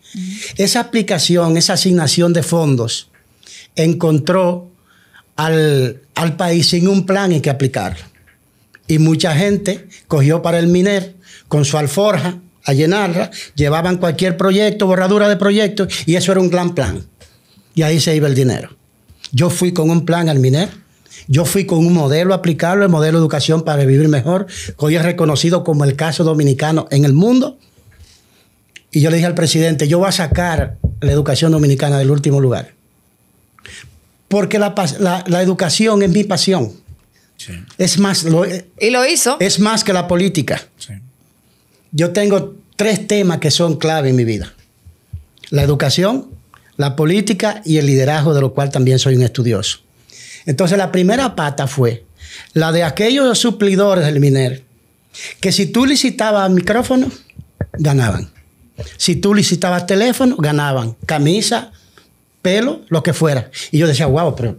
esa aplicación, esa asignación de fondos encontró al, al país sin un plan en que aplicarlo. Y mucha gente cogió para el miner con su alforja a llenarla, llevaban cualquier proyecto, borradura de proyectos, y eso era un gran plan. Y ahí se iba el dinero. Yo fui con un plan al miner, yo fui con un modelo aplicable, el modelo de educación para vivir mejor, que hoy es reconocido como el caso dominicano en el mundo. Y yo le dije al presidente, yo voy a sacar la educación dominicana del último lugar. Porque la educación es mi pasión. Es más, eh, y lo hizo. Es más que la política. Yo tengo tres temas que son clave en mi vida. La educación, la política y el liderazgo, de lo cual también soy un estudioso. Entonces la primera pata fue la de aquellos suplidores del MINER, que si tú licitabas micrófono, ganaban. Si tú licitabas teléfono, ganaban. Camisa, pelo, lo que fuera. Y yo decía, wow, pero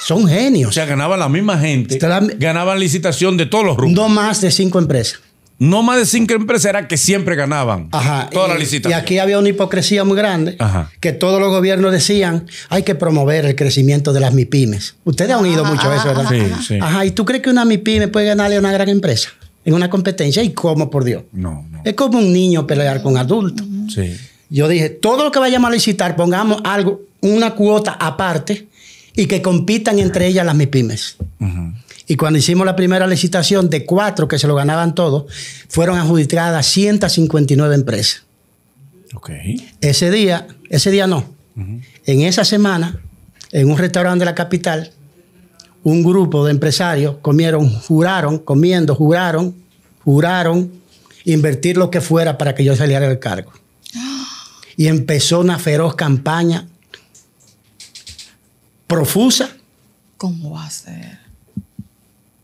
son genios. O sea, ganaba la misma gente. Ganaban licitación de todos los grupos. No más de cinco empresas. No más de cinco empresas era que siempre ganaban. Ajá. Toda la licitación. Y aquí había una hipocresía muy grande. Que todos los gobiernos decían, hay que promover el crecimiento de las MIPIMES. Ustedes han oído mucho veces, ¿verdad? Sí, sí. Ajá. ¿Y tú crees que una mipyme puede ganarle a una gran empresa? En una competencia. ¿Y cómo, por Dios? No, no. Es como un niño pelear con adultos. Sí. Yo dije, todo lo que vayamos a licitar, pongamos algo, una cuota aparte y que compitan entre ellas las MIPIMES. Y cuando hicimos la primera licitación de cuatro que se lo ganaban todos, fueron adjudicadas 159 empresas. Ese día, ese día no. En esa semana, en un restaurante de la capital, un grupo de empresarios comieron, juraron, comiendo, juraron, juraron invertir lo que fuera para que yo saliera del cargo. *gasps* Y empezó una feroz campaña profusa. ¿Cómo va a ser?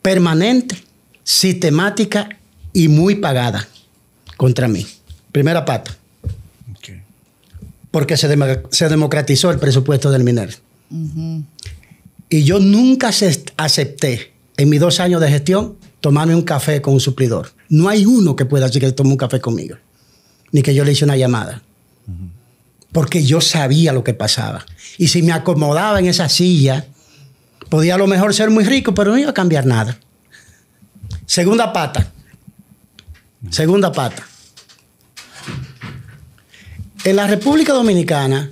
Permanente, sistemática y muy pagada contra mí. Primera pata. Porque se, democratizó el presupuesto del MINER. Y yo nunca acepté en mis dos años de gestión tomarme un café con un suplidor. No hay uno que pueda decir que tome un café conmigo, ni que yo le hice una llamada porque yo sabía lo que pasaba. Y si me acomodaba en esa silla, podía a lo mejor ser muy rico, pero no iba a cambiar nada. Segunda pata. Segunda pata. En la República Dominicana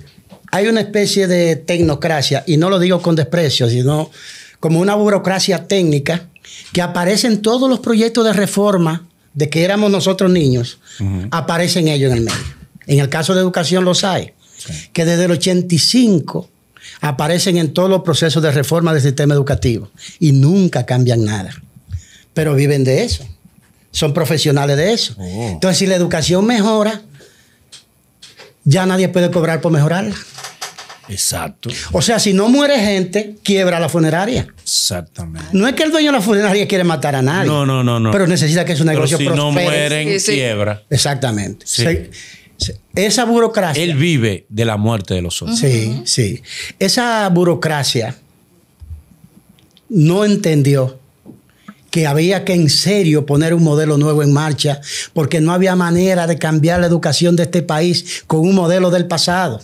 hay una especie de tecnocracia, y no lo digo con desprecio, sino como una burocracia técnica que aparece en todos los proyectos de reforma de que éramos nosotros niños, aparecen ellos en el medio. En el caso de educación los hay, que desde el 85 aparecen en todos los procesos de reforma del sistema educativo y nunca cambian nada, pero viven de eso, son profesionales de eso. Oh. Entonces, si la educación mejora, ya nadie puede cobrar por mejorarla. Exacto. O sea, si no muere gente, quiebra la funeraria. Exactamente. No es que el dueño de la funeraria quiere matar a nadie. No, no, no, no. Pero necesita que su negocio pero si no mueren, quiebra. Exactamente. Sí. Esa burocracia. Él vive de la muerte de los otros. Sí, sí. Esa burocracia no entendió que había que en serio poner un modelo nuevo en marcha, porque no había manera de cambiar la educación de este país con un modelo del pasado.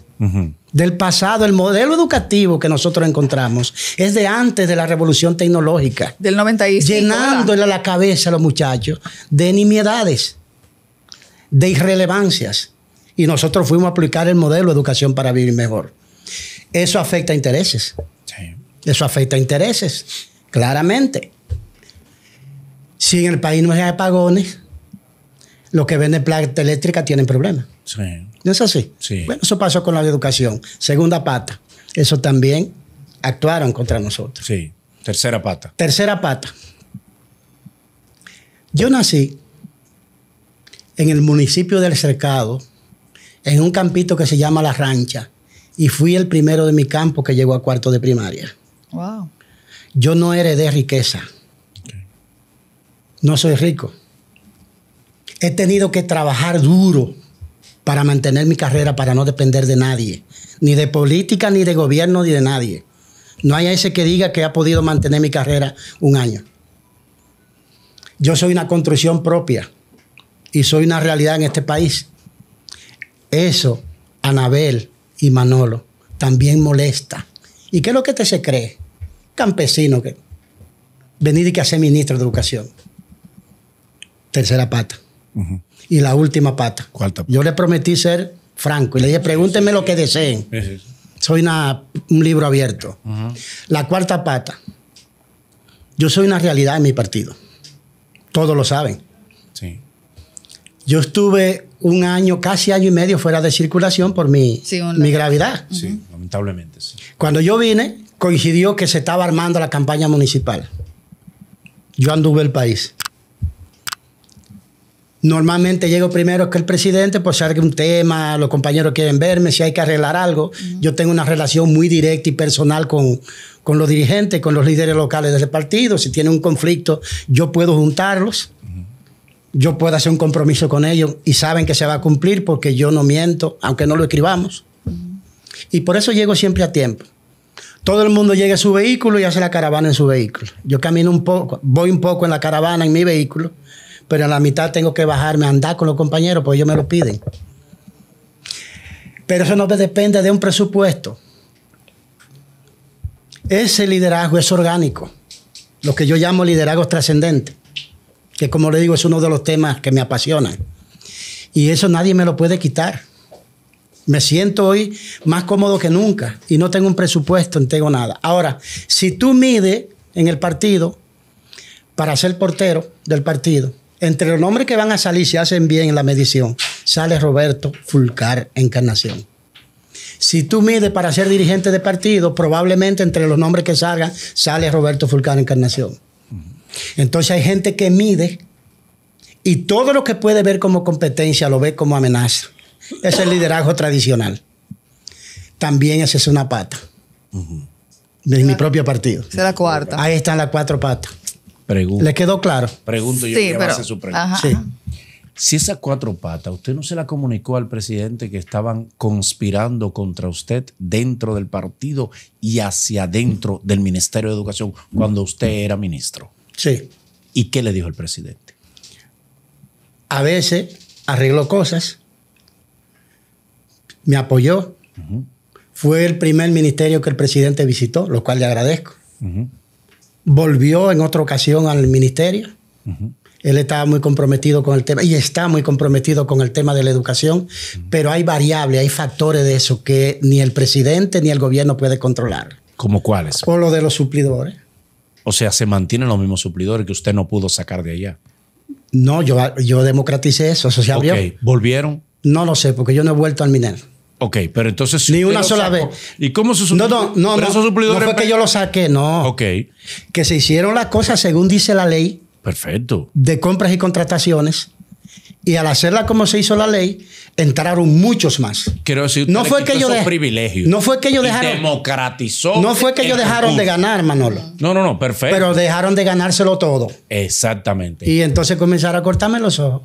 Del pasado, el modelo educativo que nosotros encontramos es de antes de la revolución tecnológica. Del 96, Llenándole a la cabeza a los muchachos de nimiedades, de irrelevancias y nosotros fuimos a aplicar el modelo de educación para vivir mejor. Eso afecta intereses. Eso afecta a intereses, claramente. Si en el país no hay apagones, los que venden plata eléctrica tienen problemas. ¿No es así? Bueno, eso pasó con la educación. Segunda pata. Eso también actuaron contra nosotros. Sí. Tercera pata. Tercera pata. Yo nací en el municipio del Cercado, en un campito que se llama La Rancha. Y fui el primero de mi campo que llegó a cuarto de primaria. Yo no heredé riqueza. No soy rico. He tenido que trabajar duro para mantener mi carrera, para no depender de nadie, ni de política, ni de gobierno, ni de nadie. No hay ese que diga que ha podido mantener mi carrera un año. Yo soy una construcción propia y soy una realidad en este país. Eso, Anabel y Manolo, también molesta. ¿Y qué es lo que te se cree? Campesino que venir y que hacer ministro de educación. Tercera pata. Y la última pata. Cuarta. Yo le prometí ser franco y le dije, pregúntenme lo que deseen. Soy un libro abierto. La cuarta pata. Yo soy una realidad en mi partido. Todos lo saben. Sí. Yo estuve un año, casi año y medio fuera de circulación por mi, mi gravedad. Sí, lamentablemente. Cuando yo vine, coincidió que se estaba armando la campaña municipal. Yo anduve el país. Normalmente llego primero que el presidente, pues salga un tema, los compañeros quieren verme, si hay que arreglar algo. Yo tengo una relación muy directa y personal con, con los dirigentes, con los líderes locales del partido. Si tiene un conflicto, yo puedo juntarlos yo puedo hacer un compromiso con ellos y saben que se va a cumplir porque yo no miento, aunque no lo escribamos. Y por eso llego siempre a tiempo. Todo el mundo llega a su vehículo y hace la caravana en su vehículo. Yo camino un poco, voy un poco en la caravana en mi vehículo, pero en la mitad tengo que bajarme a andar con los compañeros porque ellos me lo piden. Pero eso no depende de un presupuesto. Ese liderazgo es orgánico, lo que yo llamo liderazgo trascendente que como le digo es uno de los temas que me apasiona. Y eso nadie me lo puede quitar. Me siento hoy más cómodo que nunca y no tengo un presupuesto, no tengo nada. Ahora, si tú mides en el partido para ser portero del partido, entre los nombres que van a salir, si hacen bien la medición, sale Roberto Fulcar Encarnación. Si tú mides para ser dirigente de partido, probablemente entre los nombres que salgan sale Roberto Fulcar Encarnación. Entonces hay gente que mide y todo lo que puede ver como competencia lo ve como amenaza. Es el liderazgo tradicional. También esa es una pata de mi propio partido. Esa es la cuarta. Ahí están las cuatro patas. ¿Le quedó claro? Pregunto yo sí, pero, su pregunta. Si esas cuatro patas, ¿usted no se la comunicó al presidente que estaban conspirando contra usted dentro del partido y hacia adentro del Ministerio de Educación cuando usted era ministro? Sí. ¿Y qué le dijo el presidente? A veces arregló cosas, me apoyó. Fue el primer ministerio que el presidente visitó, lo cual le agradezco. Volvió en otra ocasión al ministerio. Él estaba muy comprometido con el tema y está muy comprometido con el tema de la educación, pero hay variables, hay factores de eso que ni el presidente ni el gobierno puede controlar. ¿Como cuáles? O lo de los suplidores. O sea, se mantienen los mismos suplidores que usted no pudo sacar de allá. No, yo, yo democraticé eso, eso se abrió. ¿Volvieron? No lo sé, porque yo no he vuelto al minero. Ok, pero entonces... Ni una sola vez. ¿Y cómo se No, no, no, no, no fue que yo lo saqué, no. Ok. Que se hicieron las cosas según dice la ley. Perfecto. De compras y contrataciones y al hacerla como se hizo la ley, entraron muchos más. Quiero decir, no fue que privilegios. No fue que ellos dejaron. Democratizó. No fue que ellos dejaron de ganar, Manolo. No, no, no, perfecto. Pero dejaron de ganárselo todo. Exactamente. Y entonces comenzaron a cortarme los ojos.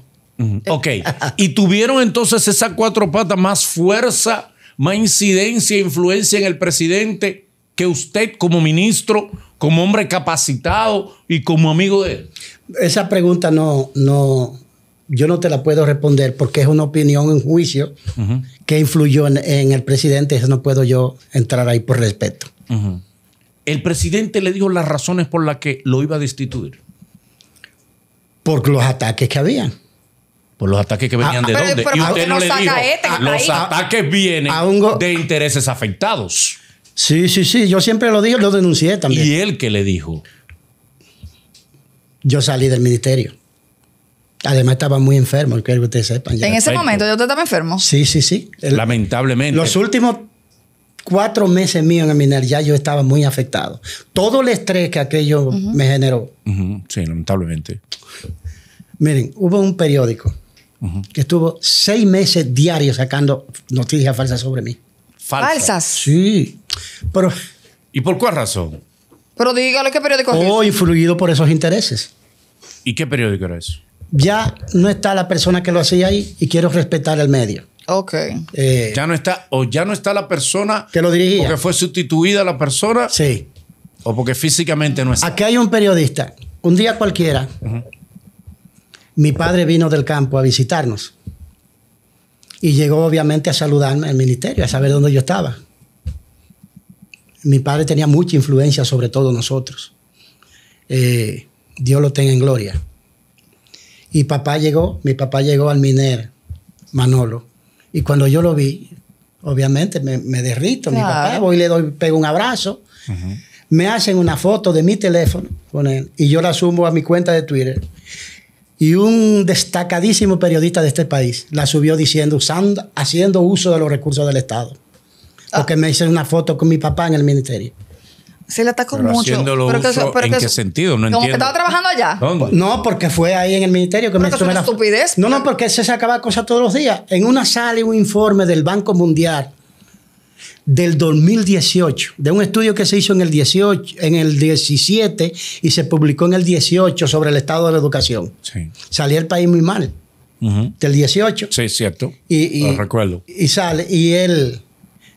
Ok. y tuvieron entonces esas cuatro patas más fuerza, más incidencia, e influencia en el presidente que usted como ministro, como hombre capacitado y como amigo de él. Esa pregunta no, no, yo no te la puedo responder porque es una opinión, un juicio que influyó en, el presidente. Eso no puedo yo entrar ahí por respeto. El presidente le dijo las razones por las que lo iba a destituir. Por los ataques que habían. Por los ataques que ah, venían de ah, dónde. y usted no, le dijo, este ah, los ataques vienen de intereses afectados. Sí, sí, sí. Yo siempre lo dije, lo denuncié también. ¿Y él qué le dijo? Yo salí del ministerio. Además estaba muy enfermo, que ustedes sepan. En ese momento yo estaba enfermo. Sí, sí, sí. Lamentablemente. Los últimos cuatro meses míos en el ya yo estaba muy afectado. Todo el estrés que aquello me generó. Sí, lamentablemente. Miren, hubo un periódico que estuvo seis meses diario sacando noticias falsas sobre mí. Falsas. Sí. Pero, ¿Y por cuál razón? Pero dígale qué periódico. O influido por esos intereses. ¿Y qué periódico era eso? ya no está la persona que lo hacía ahí y quiero respetar el medio. Ok. Eh, ya no está, o ya no está la persona que lo dirigía. Porque fue sustituida la persona. Sí. O porque físicamente no está. Aquí hay un periodista. Un día cualquiera, mi padre vino del campo a visitarnos. Y llegó obviamente a saludarme al ministerio, a saber dónde yo estaba. Mi padre tenía mucha influencia sobre todos nosotros. Eh, Dios lo tenga en gloria. Y papá llegó, mi papá llegó al Miner, Manolo. Y cuando yo lo vi, obviamente me, derrito, mi papá, voy y le doy, pego un abrazo. Me hacen una foto de mi teléfono con él y yo la subo a mi cuenta de Twitter. Y un destacadísimo periodista de este país la subió diciendo, usando, haciendo uso de los recursos del Estado. Ah. Porque me hice una foto con mi papá en el ministerio. Sí, le atacó mucho. ¿En qué sentido? No que estaba trabajando allá. No, porque fue ahí en el ministerio que me estupidez. No, no, porque se sacaba cosas todos los días. En una sale un informe del Banco Mundial del 2018, de un estudio que se hizo en el 18, en el 17 y se publicó en el 18 sobre el estado de la educación. Sí. Salía el país muy mal. Del 18. Sí, cierto. Y, recuerdo. Y sale y él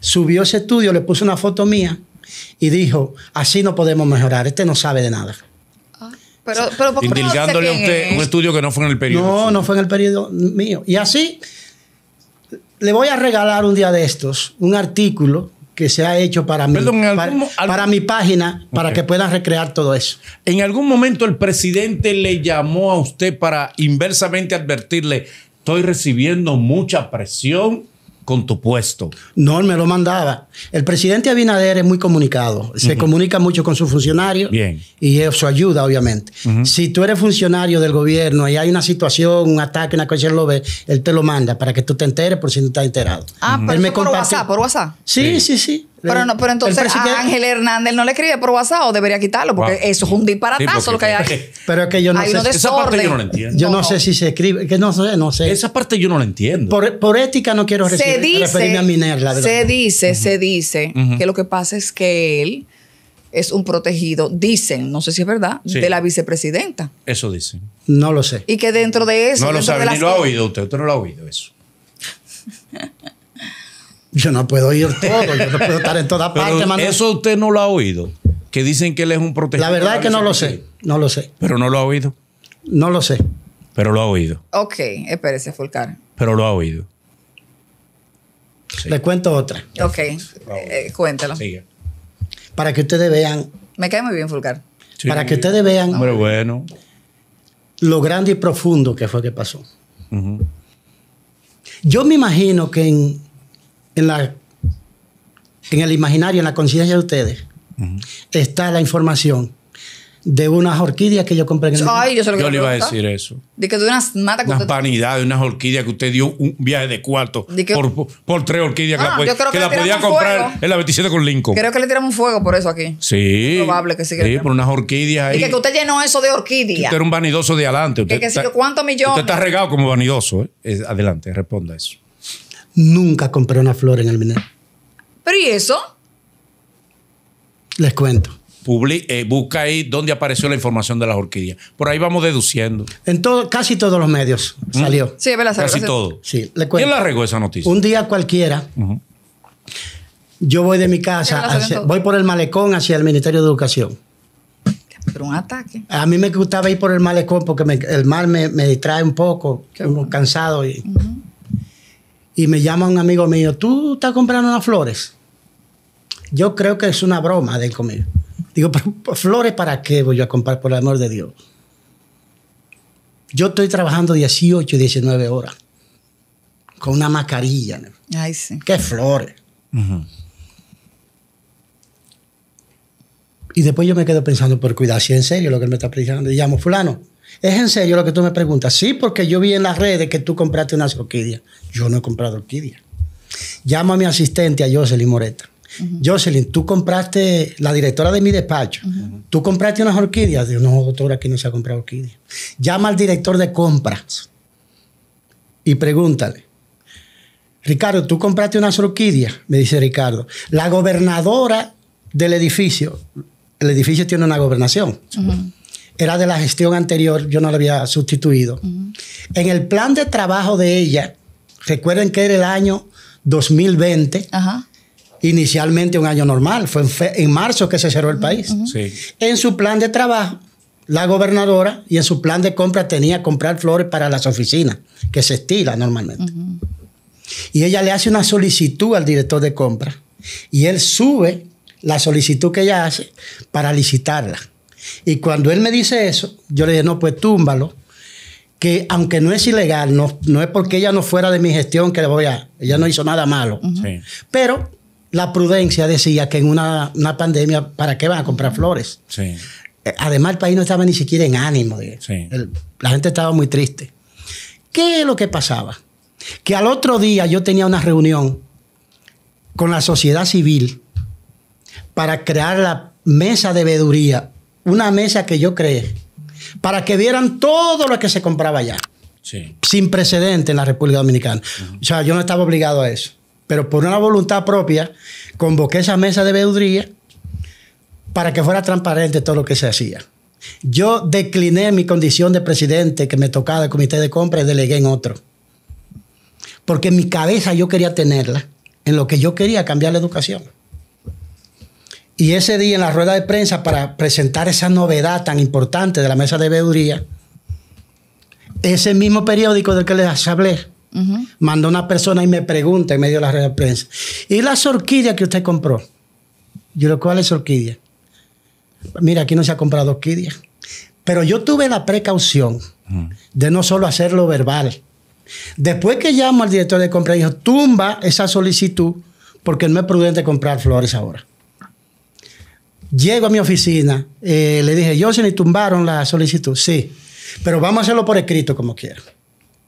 subió ese estudio, le puso una foto mía y dijo, así no podemos mejorar, este no sabe de nada. Ah, pero, pero Indilgándole a usted un estudio que no fue en el periodo. No, no fue en el periodo mío. Y así, le voy a regalar un día de estos un artículo que se ha hecho para, mí, mi, para, mi página, para que puedan recrear todo eso. ¿En algún momento el presidente le llamó a usted para inversamente advertirle, estoy recibiendo mucha presión con tu puesto. No, me lo mandaba. El presidente Abinader es muy comunicado, se comunica mucho con sus funcionarios Bien. y eso ayuda, obviamente. Si tú eres funcionario del gobierno y hay una situación, un ataque, una cosa, él lo ve, él te lo manda para que tú te enteres por si no estás enterado. Ah, por WhatsApp, por WhatsApp. sí, sí. sí. Pero, no, pero entonces a Ángel Hernández no le escribe por WhatsApp o debería quitarlo, porque eso es un disparatazo lo que hay ahí. *laughs* Pero es que yo no sé. Esa parte yo no la entiendo. Yo no, sé si se escribe, que no sé, no sé. Esa parte yo no la entiendo. Por, por ética no quiero recibir, se dice, referirme a Minerva. Se dice, se dice que lo que pasa es que él es un protegido, dicen, no sé si es verdad, de la vicepresidenta. Eso dicen. No lo sé. Y que dentro de eso. No lo sabe, ni lo ha oído usted, usted no lo ha oído eso. *laughs* Yo no puedo ir todo, yo no puedo estar en toda parte, Eso usted no lo ha oído, que dicen que él es un protector. La verdad es que no lo sé, no lo sé. Pero no lo ha oído. No lo sé. Pero lo ha oído. Ok, espérese, Fulcar. Pero lo ha oído. Le cuento otra. Ok, Cuéntelo. Eh, cuéntalo. Sigue. Para que ustedes vean. Me cae muy bien, Fulcar. para que ustedes vean. Hombre, bueno. Lo grande y profundo que fue que pasó. Yo me imagino que en en, la, el imaginario, en la conciencia de ustedes, está la información de unas orquídeas que yo compré en el yo, le iba a decir eso. De que de unas matas Unas vanidades, unas orquídeas que usted dio un viaje de cuarto por, por, tres orquídeas que ah, la, podía comprar en la 27 con Lincoln. Creo que le tiramos un fuego por eso aquí. Sí. probable que sí. sí, por unas orquídeas Y que usted llenó eso de orquídeas. Usted era un vanidoso de adelante. Usted, Usted está regado como vanidoso. ¿eh? Adelante, responda eso. Nunca compré una flor en el minero. ¿Pero y eso? Les cuento. Eh, busca ahí dónde apareció la información de las orquídeas. Por ahí vamos deduciendo. En todo, casi todos los medios ¿Mm? salió. Sí, me Casi todo. Sí, le cuento. ¿Quién la regó esa noticia? Un día cualquiera, yo voy de mi casa, voy por el malecón hacia el Ministerio de Educación. Pero un ataque. A mí me gustaba ir por el malecón porque el mar me, distrae un poco, cansado y y me llama un amigo mío, ¿tú estás comprando unas flores? Yo creo que es una broma de comer. Digo, pues, ¿flores para qué voy a comprar, por el amor de Dios? Yo estoy trabajando 18, 19 horas con una mascarilla. Ay, sí. ¿Qué flores? Y después yo me quedo pensando, por cuidar, si en serio lo que él me está predicando. Y llamo, fulano, ¿Es en serio lo que tú me preguntas? Sí, porque yo vi en las redes que tú compraste unas orquídeas. Yo no he comprado orquídeas. Llamo a mi asistente, a Jocelyn Moreta. Jocelyn, tú compraste, la directora de mi despacho, tú compraste unas orquídeas. Digo, no, doctora, aquí no se ha comprado orquídeas. Llama al director de compras y pregúntale. Ricardo, tú compraste unas orquídeas, me dice Ricardo. La gobernadora del edificio, el edificio tiene una gobernación era de la gestión anterior, yo no la había sustituido. En el plan de trabajo de ella, recuerden que era el año 2020, inicialmente un año normal, fue en, marzo que se cerró el país. En su plan de trabajo, la gobernadora y en su plan de compra tenía comprar flores para las oficinas, que se estila normalmente. Y ella le hace una solicitud al director de compra y él sube la solicitud que ella hace para licitarla. Y cuando él me dice eso, yo le dije, no, pues túmbalo, que aunque no es ilegal, no, es porque ella no fuera de mi gestión que le voy a, ella no hizo nada malo, pero la prudencia decía que en una, pandemia, ¿para qué van a comprar flores? Eh, además, el país no estaba ni siquiera en ánimo, de la gente estaba muy triste. ¿Qué es lo que pasaba? Que al otro día yo tenía una reunión con la sociedad civil para crear la mesa de veeduría una mesa que yo creé para que vieran todo lo que se compraba allá. Sin precedente en la República Dominicana. O sea, yo no estaba obligado a eso. Pero por una voluntad propia, convoqué esa mesa de veeduría para que fuera transparente todo lo que se hacía. Yo decliné mi condición de presidente que me tocaba del comité de compra y delegué en otro. Porque en mi cabeza yo quería tenerla en lo que yo quería cambiar la educación. Y ese día en la rueda de prensa para presentar esa novedad tan importante de la mesa de veeduría, ese mismo periódico del que les hablé, mandó una persona y me pregunta en medio de la rueda de prensa, ¿y las orquídeas que usted compró? Yo le digo, es orquídea? Mira, aquí no se ha comprado orquídea. Pero yo tuve la precaución mm. de no solo hacerlo verbal. Después que llamo al director de compra, dijo, tumba esa solicitud porque no es prudente comprar flores ahora. Llego a mi oficina, eh, le dije, yo se me tumbaron la solicitud. Sí, pero vamos a hacerlo por escrito como quiera,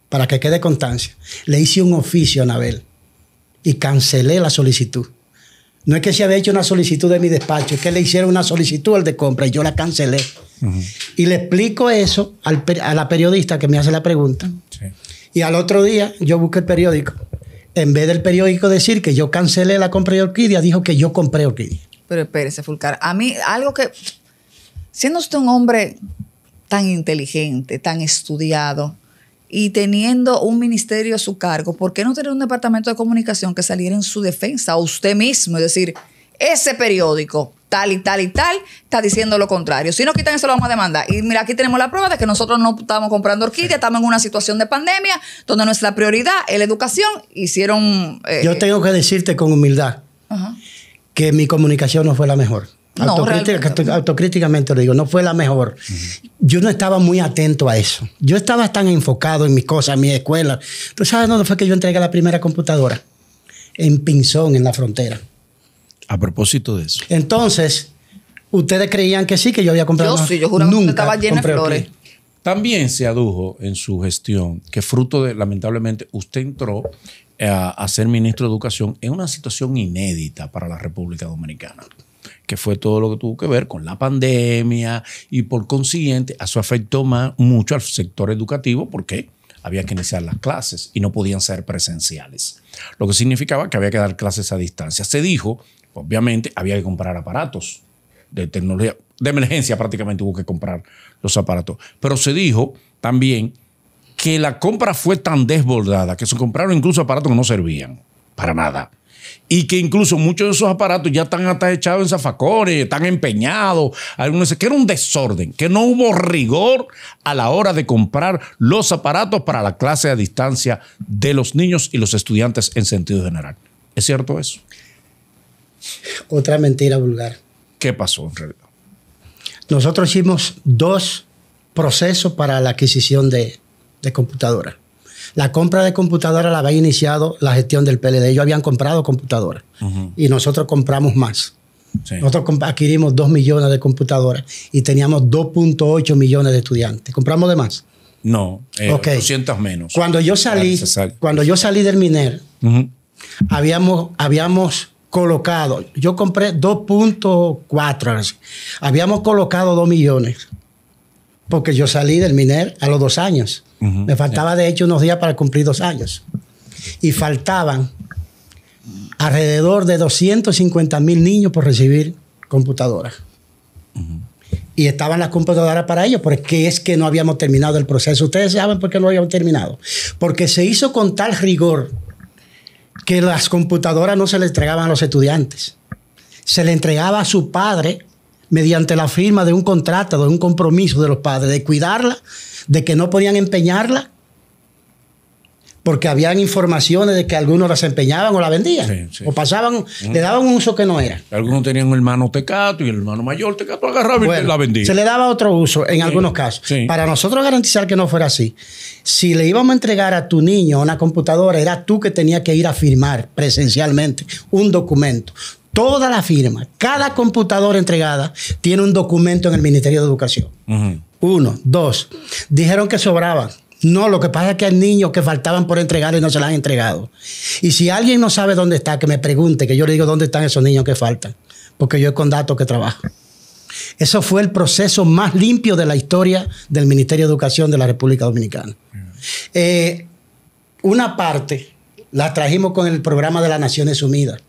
para que quede constancia. Le hice un oficio a Anabel y cancelé la solicitud. No es que se había hecho una solicitud de mi despacho, es que le hicieron una solicitud al de compra y yo la cancelé. Y le explico eso a la periodista que me hace la pregunta. Y al otro día yo busqué el periódico. En vez del periódico decir que yo cancelé la compra de orquídea, dijo que yo compré orquídea. Pero espérese, Fulcar. A mí, algo que. Siendo usted un hombre tan inteligente, tan estudiado y teniendo un ministerio a su cargo, ¿por qué no tener un departamento de comunicación que saliera en su defensa a usted mismo? Es decir, ese periódico, tal y tal y tal, está diciendo lo contrario. Si no quitan eso, lo vamos a demandar. Y mira, aquí tenemos la prueba de que nosotros no estamos comprando orquídeas, estamos en una situación de pandemia donde nuestra prioridad es la educación. Hicieron. Eh, Yo tengo que decirte con humildad. Ajá que mi comunicación no fue la mejor. autocríticamente lo digo, no fue la mejor. Yo no estaba muy atento a eso. Yo estaba tan enfocado en mis cosas, en mi escuela. ¿Tú sabes dónde fue que yo entregué la primera computadora? En Pinzón, en la frontera. A propósito de eso. Entonces, ustedes creían que sí, que yo había comprado. Yo sí, yo Nunca estaba llena de flores. También se adujo en su gestión que fruto de, lamentablemente, usted entró eh, a, ser ministro de Educación en una situación inédita para la República Dominicana, que fue todo lo que tuvo que ver con la pandemia y por consiguiente su afectó más, mucho al sector educativo porque había que iniciar las clases y no podían ser presenciales, lo que significaba que había que dar clases a distancia. Se dijo, obviamente, había que comprar aparatos de tecnología, de emergencia prácticamente hubo que comprar los aparatos, pero se dijo también que la compra fue tan desbordada que se compraron incluso aparatos que no servían para nada. Y que incluso muchos de esos aparatos ya están hasta echados en zafacones, están empeñados, algunos que era un desorden, que no hubo rigor a la hora de comprar los aparatos para la clase a distancia de los niños y los estudiantes en sentido general. ¿Es cierto eso? Otra mentira vulgar. ¿Qué pasó en realidad? Nosotros hicimos dos procesos para la adquisición de, de computadora. La compra de computadora la había iniciado la gestión del PLD. Ellos habían comprado computadoras y nosotros compramos más. Nosotros adquirimos 2 millones de computadoras y teníamos 2.8 millones de estudiantes. ¿Compramos de más? No, 200 eh, menos. Cuando yo salí, cuando yo salí del Miner, habíamos, habíamos colocado, yo compré 2.4, habíamos colocado 2 millones, porque yo salí del Miner a los dos años. Me faltaba de hecho unos días para cumplir dos años. Y faltaban alrededor de 250 mil niños por recibir computadoras. Y estaban las computadoras para ellos, porque es que no habíamos terminado el proceso. Ustedes saben por qué no habíamos terminado. Porque se hizo con tal rigor que las computadoras no se le entregaban a los estudiantes. Se le entregaba a su padre mediante la firma de un contrato, de un compromiso de los padres, de cuidarla, de que no podían empeñarla, porque habían informaciones de que algunos las empeñaban o la vendían, o pasaban, le daban un uso que no era. Algunos tenían un hermano tecato y el hermano mayor tecato agarraba y la vendía. Se le daba otro uso en algunos casos. Para nosotros garantizar que no fuera así, si le íbamos a entregar a tu niño una computadora, era tú que tenías que ir a firmar presencialmente un documento Toda la firma, cada computadora entregada tiene un documento en el Ministerio de Educación. Uno, dos, dijeron que sobraban. No, lo que pasa es que hay niños que faltaban por entregar y no se las han entregado. Y si alguien no sabe dónde está, que me pregunte, que yo le digo dónde están esos niños que faltan, porque yo es con datos que trabajo. Eso fue el proceso más limpio de la historia del Ministerio de Educación de la República Dominicana. Eh, una parte la trajimos con el programa de las Naciones Unidas.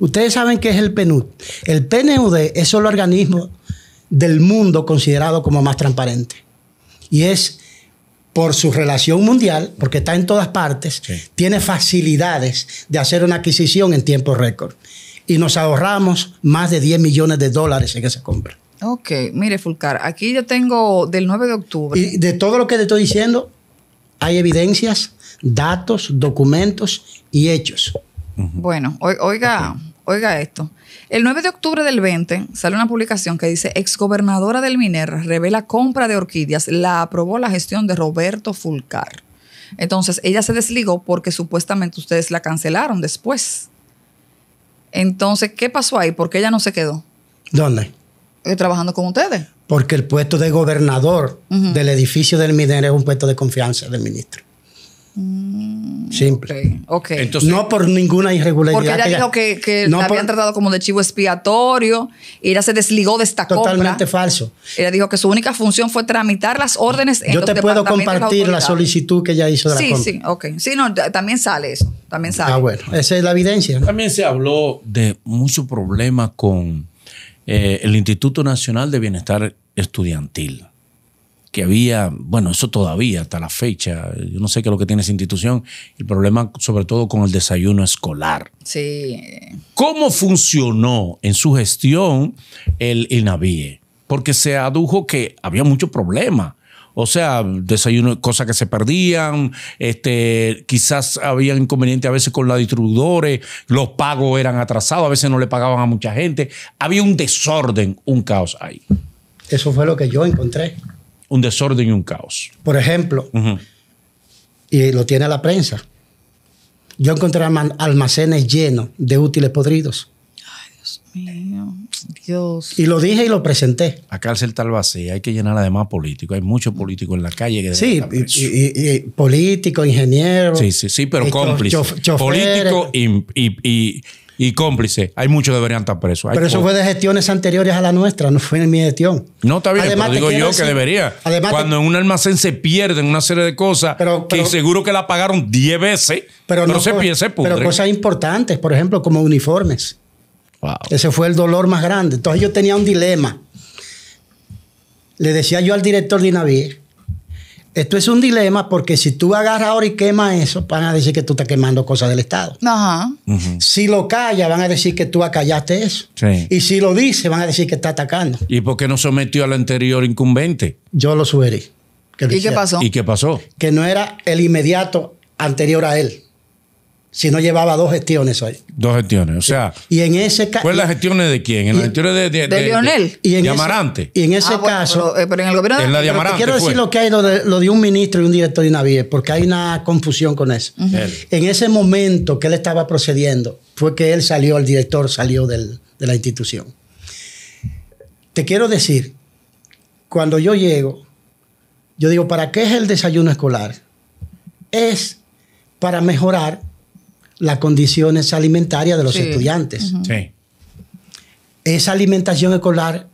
Ustedes saben qué es el PNUD. El PNUD es el organismo del mundo considerado como más transparente. Y es por su relación mundial, porque está en todas partes, tiene facilidades de hacer una adquisición en tiempo récord. Y nos ahorramos más de 10 millones de dólares en esa compra. Ok, mire Fulcar, aquí yo tengo del 9 de octubre. Y de todo lo que te estoy diciendo, hay evidencias, datos, documentos y hechos. Bueno, oiga, Oiga esto. El 9 de octubre del 20 sale una publicación que dice, exgobernadora del Miner revela compra de orquídeas, la aprobó la gestión de Roberto Fulcar. Entonces, ella se desligó porque supuestamente ustedes la cancelaron después. Entonces, ¿qué pasó ahí? ¿Por qué ella no se quedó? ¿Dónde? Eh, trabajando con ustedes. Porque el puesto de gobernador del edificio del MINER es un puesto de confianza del ministro. Mm, Simple. ok Entonces, no por ninguna irregularidad. Porque ella que dijo que, la habían tratado como de chivo expiatorio y ella se desligó de esta Totalmente falso. Ella dijo que su única función fue tramitar las órdenes en Yo te puedo compartir la, solicitud que ella hizo sí, la Sí, sí, ok. Sí, no, también sale eso. También sale. Ah, bueno, esa es la evidencia. También se habló de mucho problema con eh, el Instituto Nacional de Bienestar Estudiantil que había, bueno, eso todavía hasta la fecha, yo no sé qué es lo que tiene esa institución, el problema sobre todo con el desayuno escolar. Sí. ¿Cómo funcionó en su gestión el INAVIE? Porque se adujo que había mucho problema O sea, desayuno, cosas que se perdían, este, quizás había inconveniente a veces con los distribuidores, los pagos eran atrasados, a veces no le pagaban a mucha gente. Había un desorden, un caos ahí. Eso fue lo que yo encontré un desorden y un caos. Por ejemplo, y lo tiene la prensa, yo encontré almacenes llenos de útiles podridos. Ay, Dios mío. Dios. Y lo dije y lo presenté. La cárcel tal vacía, hay que llenar además políticos. Hay muchos políticos en la calle que Sí, y, y, políticos, ingenieros. Sí, sí, sí, pero cómplices. Políticos y, y, y cómplice. hay muchos que deberían estar presos. pero eso fue de gestiones anteriores a la nuestra, no fue en mi gestión. No, está bien, además, digo yo que debería. Cuando en un almacén se pierden una serie de cosas que seguro que la pagaron 10 veces, pero, no, se pierde, Pero cosas importantes, por ejemplo, como uniformes. Ese fue el dolor más grande. Entonces yo tenía un dilema. Le decía yo al director de navier esto es un dilema porque si tú agarras ahora y quemas eso, van a decir que tú estás quemando cosas del Estado. Ajá. Si lo calla, van a decir que tú acallaste eso. Y si lo dice, van a decir que está atacando. ¿Y por qué no sometió al anterior incumbente? Yo lo sugerí. ¿Y qué pasó? Que no era el inmediato anterior a él si no llevaba dos gestiones hoy. Dos gestiones, o sea. Y en ese caso. las gestiones de quién? ¿En las gestiones de, de, de, Lionel? y en Amarante. y en ah, ese caso. Eh, pero, en el gobierno. En la de Amarante. Quiero pues. decir lo que hay, lo de, un ministro y un director de navío, porque hay una confusión con eso. En ese momento que él estaba procediendo, fue que él salió, el director salió de la institución. Te quiero decir, cuando yo llego, yo digo, ¿para qué es el desayuno escolar? Es para mejorar las condiciones alimentarias de los estudiantes. Esa alimentación escolar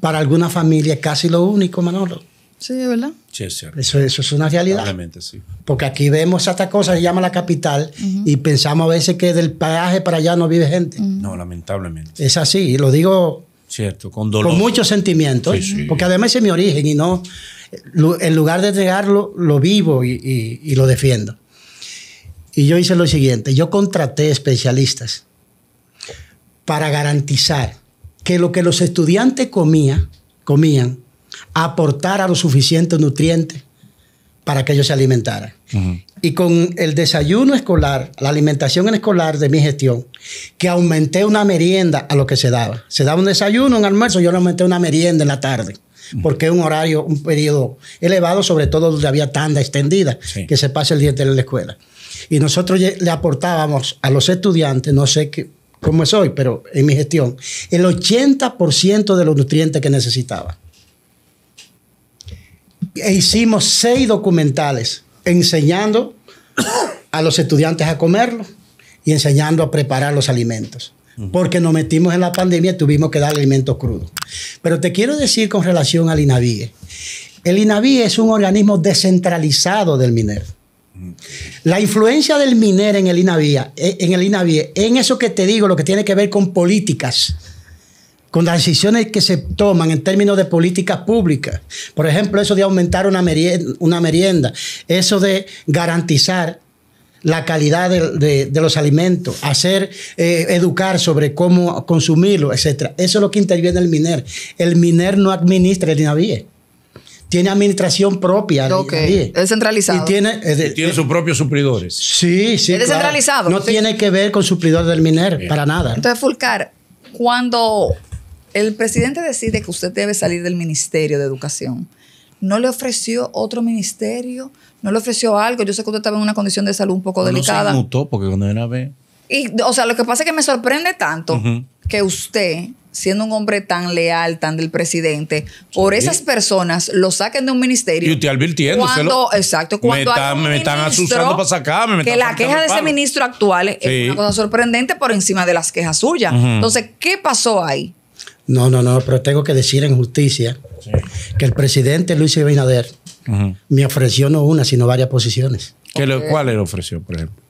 para algunas familias es casi lo único, Manolo. Sí, ¿verdad? Sí, es cierto. Eso, es una realidad. Realmente, sí. Porque aquí vemos esta cosa que llama la capital y pensamos a veces que del peaje para allá no vive gente. No, lamentablemente. Es así, y lo digo. Cierto, con dolor. Con muchos sentimientos. Porque además es mi origen y no. En lugar de entregarlo, lo vivo y lo defiendo. Y yo hice lo siguiente, yo contraté especialistas para garantizar que lo que los estudiantes comían aportara lo suficientes nutrientes para que ellos se alimentaran. Y con el desayuno escolar, la alimentación escolar de mi gestión, que aumenté una merienda a lo que se daba. Se daba un desayuno, un almuerzo, yo le aumenté una merienda en la tarde, porque es un horario, un periodo elevado, sobre todo donde había tanda extendida, que se pasa el día de la escuela. Y nosotros le aportábamos a los estudiantes, no sé cómo es hoy, pero en mi gestión, el 80% de los nutrientes que necesitaba. E hicimos seis documentales enseñando a los estudiantes a comerlo y enseñando a preparar los alimentos. Porque nos metimos en la pandemia y tuvimos que dar alimentos crudos. Pero te quiero decir con relación al INAVIE. El INAVIE es un organismo descentralizado del MINER. La influencia del MINER en el INAVIE, eh, en el en eso que te digo, lo que tiene que ver con políticas, con las decisiones que se toman en términos de políticas públicas. Por ejemplo, eso de aumentar una merienda, eso de garantizar la calidad de, los alimentos, hacer, eh, educar sobre cómo consumirlo, etc. Eso es lo que interviene el MINER. El MINER no administra el INAVIE tiene administración propia. que. Es centralizado. Y tiene, eh, eh, sus propios suplidores. Sí, sí. Es descentralizado. No tiene que ver con suplidor del MINER, para nada. Entonces, Fulcar, cuando el presidente decide que usted debe salir del Ministerio de Educación, ¿no le ofreció otro ministerio? ¿No le ofreció algo? Yo sé que usted estaba en una condición de salud un poco delicada. No se mutó porque cuando era B. Y, o sea, lo que pasa es que me sorprende tanto que usted siendo un hombre tan leal, tan del presidente, por esas personas lo saquen de un ministerio. Y usted advirtiendo. Cuando, exacto, me, están asustando para sacarme. que la queja de ese ministro actual es una cosa sorprendente por encima de las quejas suyas. Entonces, ¿qué pasó ahí? No, no, no, pero tengo que decir en justicia que el presidente Luis Abinader me ofreció no una, sino varias posiciones. ¿Qué ¿Cuál le ofreció, por ejemplo?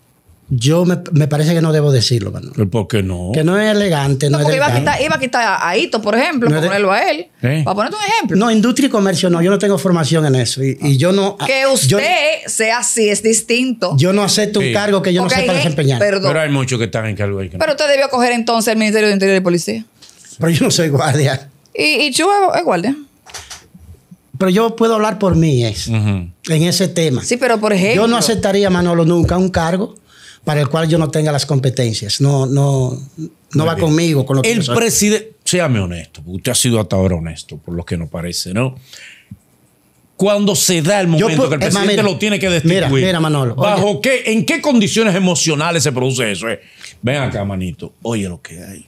yo me, me, parece que no debo decirlo, Manolo. ¿Por qué no? Que no es elegante. No, es iba, a quitar, iba, a quitar, a por ejemplo, para ponerlo a él. ¿Eh? Para ponerte un ejemplo. No, industria y comercio no. Yo no tengo formación en eso. Y, yo no. Ah, que usted sea así es distinto. Yo no acepto un cargo que yo no sé sepa desempeñar. Pero hay muchos que están en cargo ahí. Que Pero usted debió coger entonces el Ministerio de Interior y Policía. Pero yo no soy guardia. ¿Y, y es guardia? pero yo puedo hablar por mí es, en ese tema. Sí, pero por ejemplo. Yo no aceptaría, Manolo, nunca un cargo para el cual yo no tenga las competencias. No, no, no va conmigo con El presidente, séame honesto, usted ha sido hasta ahora honesto, por lo que nos parece, ¿no? Cuando se da el momento que el presidente lo tiene que destituir. Mira, Manolo. ¿Bajo qué, en qué condiciones emocionales se produce eso? Eh, ven acá, manito. Oye lo que hay.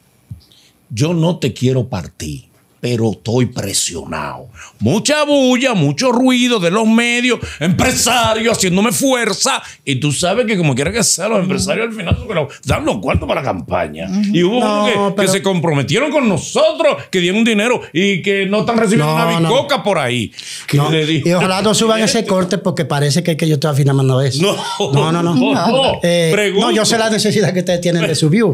Yo no te quiero partir pero estoy presionado. Mucha bulla, mucho ruido de los medios, empresarios haciéndome fuerza. Y tú sabes que como quiera que sea, los empresarios al final dan los cuartos para la campaña. Y hubo que, se comprometieron con nosotros, que dieron dinero y que no están recibiendo una bicoca por ahí. y ojalá no suban ese corte porque parece que, yo estoy afinando eso. No, no, no. *laughs* Eh, no, yo sé la necesidad que ustedes tienen de subir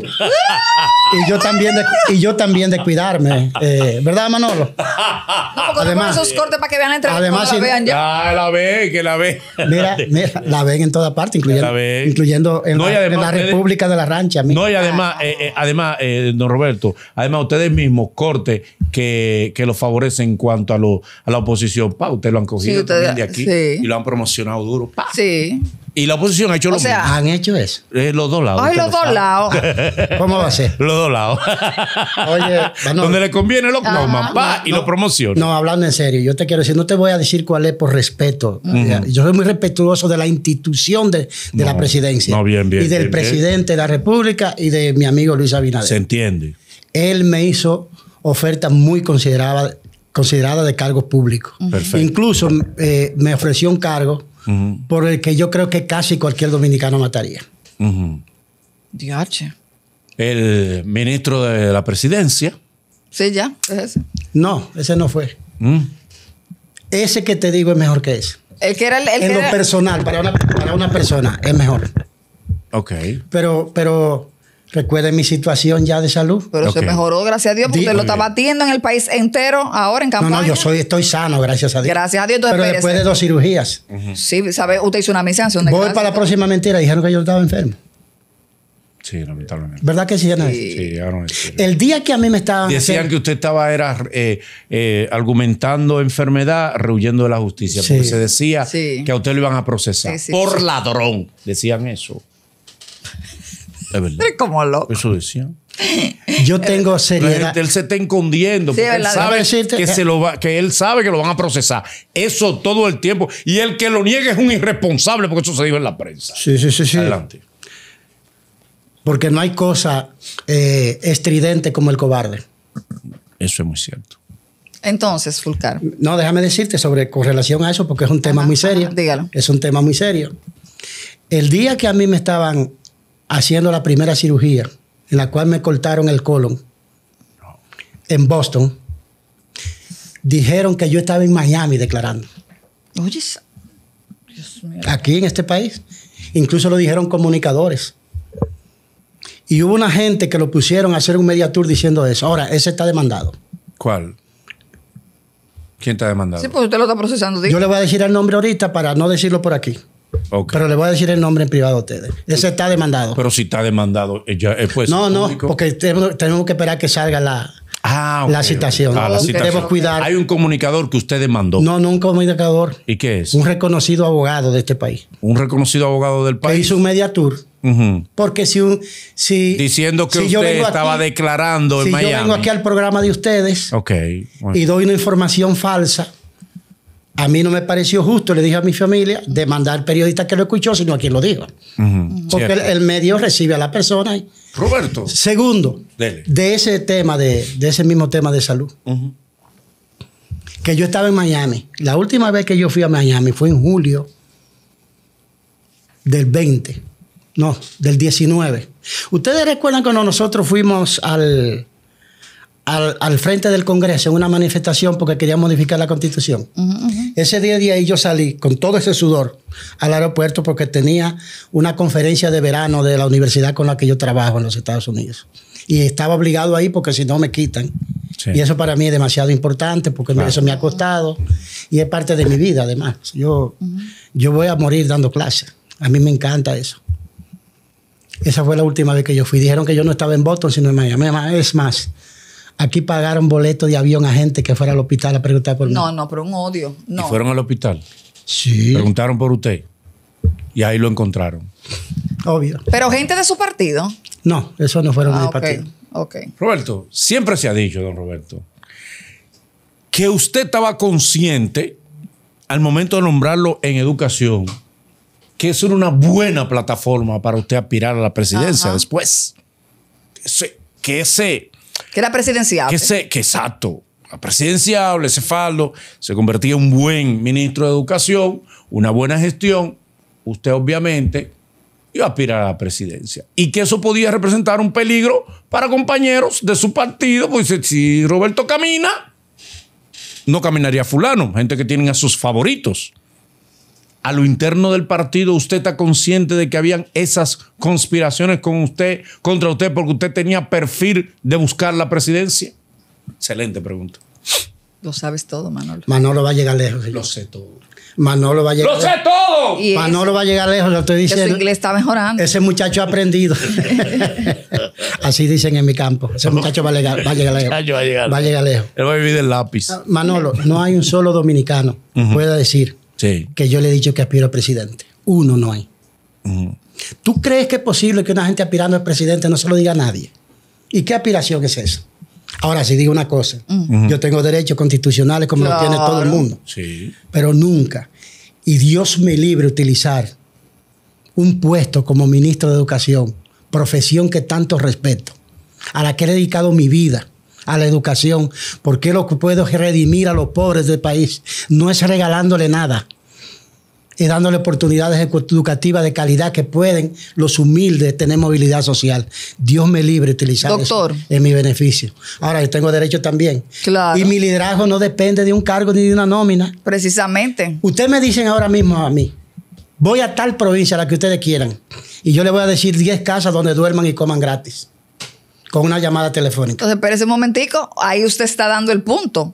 *laughs* y, yo también de, y yo también de cuidarme, eh, ¿verdad? ¿verdad, Manolo? *laughs* No, además, esos cortes para que vean la Además, la vean ya. Ah, la ven, que la ven. Mira, *laughs* mira la ven en toda parte, incluyendo, incluyendo en, la, República de la Rancha. No, y además, eh, eh, además eh, don Roberto, además ustedes mismos cortes que, que los favorecen en cuanto a, lo, a la oposición, pa, ustedes lo han cogido también de aquí y lo han promocionado duro. Pa. Sí. Y la oposición ha hecho lo ¿Han hecho eso? Eh, los dos lados. Ay, los dos lados. *laughs* ¿Cómo va a ser? Los dos lados. *laughs* Oye, donde le conviene lo coman, y lo promociona. No, hablando en serio, yo te quiero decir, no te voy a decir cuál es por respeto. Yo soy muy respetuoso de la institución de, la presidencia. No, bien, bien. Y del presidente de la República y de mi amigo Luis Abinader. Se entiende. Él me hizo ofertas muy consideradas considerada de cargos públicos. Perfecto. Incluso eh, me ofreció un cargo por el que yo creo que casi cualquier dominicano mataría. El ministro de la presidencia. Sí, ya, ese. No, ese no fue. Mm. Ese que te digo es mejor que ese. El que era el, en lo personal, para una, para una persona, es mejor. Ok. Pero, pero Recuerde mi situación ya de salud. Pero se mejoró, gracias a Dios, porque lo estaba batiendo en el país entero ahora en campaña. No, no, yo soy, estoy sano, gracias a Dios. Gracias a Dios. Pero después de dos cirugías. Sí, ¿sabe? Usted hizo una misión. Voy para la próxima mentira. Dijeron que yo estaba enfermo. Sí, lamentablemente. ¿Verdad que sí, Ana? Sí, El día que a mí me estaban... Decían que usted estaba era, eh, eh, argumentando enfermedad, rehuyendo de la justicia, porque se decía que a usted lo iban a procesar. por ladrón, decían eso. Es verdad. como Eso decía. Yo tengo seriedad. Él, se está escondiendo sabe que, se lo que él sabe que lo van a procesar. Eso todo el tiempo. Y el que lo niegue es un irresponsable porque eso se vive en la prensa. Sí, sí, sí. sí. Adelante. Porque no hay cosa eh, estridente como el cobarde. Eso es muy cierto. Entonces, Fulcar. No, déjame decirte sobre con relación a eso porque es un tema muy serio. dígalo. Es un tema muy serio. El día que a mí me estaban haciendo la primera cirugía, en la cual me cortaron el colon, en Boston, dijeron que yo estaba en Miami declarando. aquí en este país. Incluso lo dijeron comunicadores. Y hubo una gente que lo pusieron a hacer un media tour diciendo eso. Ahora, ese está demandado. ¿Cuál? ¿Quién está demandado? Sí, pues usted lo está procesando. Yo le voy a decir el nombre ahorita para no decirlo por aquí. Pero le voy a decir el nombre en privado a ustedes. Ese está demandado. Pero si está demandado, eh, ya eh, pues, No, no, porque tenemos, que esperar que salga la, ah, la citación. Ah, cuidar. Hay un comunicador que usted demandó. No, no un comunicador. ¿Y qué es? Un reconocido abogado de este país. Un reconocido abogado del país. Que hizo un media tour. Porque si, un, si. Diciendo que usted estaba declarando en si Yo vengo aquí al programa de ustedes. Y doy una información falsa. A mí no me pareció justo, le dije a mi familia, demandar al periodista que lo escuchó, sino a quien lo diga. Porque el, medio recibe a la persona. Roberto. Segundo, de ese tema, de, ese mismo tema de salud. Que yo estaba en Miami. La última vez que yo fui a Miami fue en julio del 20. No, del 19. Ustedes recuerdan cuando nosotros fuimos al, al, frente del Congreso en una manifestación porque quería modificar la constitución. Ese día de ahí yo salí con todo ese sudor al aeropuerto porque tenía una conferencia de verano de la universidad con la que yo trabajo en los Estados Unidos. Y estaba obligado ahí porque si no me quitan. Y eso para mí es demasiado importante porque eso me ha costado y es parte de mi vida además. Yo, yo voy a morir dando clases. A mí me encanta eso. Esa fue la última vez que yo fui. Dijeron que yo no estaba en Boston, sino en Miami. Es más, Aquí pagaron boleto de avión a gente que fuera al hospital a preguntar por mí. No, no, pero un odio. No. ¿Y fueron al hospital? Sí. Preguntaron por usted. Y ahí lo encontraron. Obvio. ¿Pero gente de su partido? No, eso no fueron ah, de mi partido. Okay. Roberto, siempre se ha dicho, don Roberto, que usted estaba consciente al momento de nombrarlo en educación, que eso era una buena plataforma para usted aspirar a la presidencia después. Que ese, que ese, que era presidenciable. Que, se, que exacto. Presidenciable, faldo, se convertía en un buen ministro de educación, una buena gestión. Usted, obviamente, iba a aspirar a la presidencia. Y que eso podía representar un peligro para compañeros de su partido, pues si Roberto camina, no caminaría fulano, gente que tienen a sus favoritos a lo interno del partido, usted está consciente de que habían esas conspiraciones contra usted, porque usted tenía perfil de buscar la presidencia? Excelente pregunta. Lo sabes todo, Manolo. Manolo va a llegar lejos. Lo sé todo. Manolo va a llegar. ¡Lo sé todo! Manolo va a llegar lejos, lo estoy diciendo. inglés está mejorando. Ese muchacho ha aprendido. *laughs* Así dicen en mi campo. Ese muchacho va a llegar, va a llegar lejos. va a llegar, lejos. Él va a vivir del lápiz. Manolo, no hay un solo dominicano pueda decir que yo le he dicho que aspiro a presidente. Uno no hay. ¿Tú crees que es posible que una gente aspirando al presidente no se lo diga a nadie? ¿Y qué aspiración es esa? Ahora, sí digo una cosa, yo tengo derechos constitucionales como lo tiene todo el mundo, pero nunca, y Dios me libre utilizar un puesto como ministro de Educación, profesión que tanto respeto, a la que he dedicado mi vida, a la educación, porque lo que puedo redimir a los pobres del país, no es regalándole nada, es dándole oportunidades educativas de calidad que pueden los humildes tener movilidad social. Dios me libre utilizar eso en mi beneficio. Ahora yo tengo derecho también. Y mi liderazgo no depende de un cargo ni de una nómina. Precisamente. Ustedes me dicen ahora mismo a mí, voy a tal provincia, a la que ustedes quieran, y yo le voy a decir 10 casas donde duerman y coman gratis con una llamada telefónica. Entonces, pero ese momentico, ahí usted está dando el punto.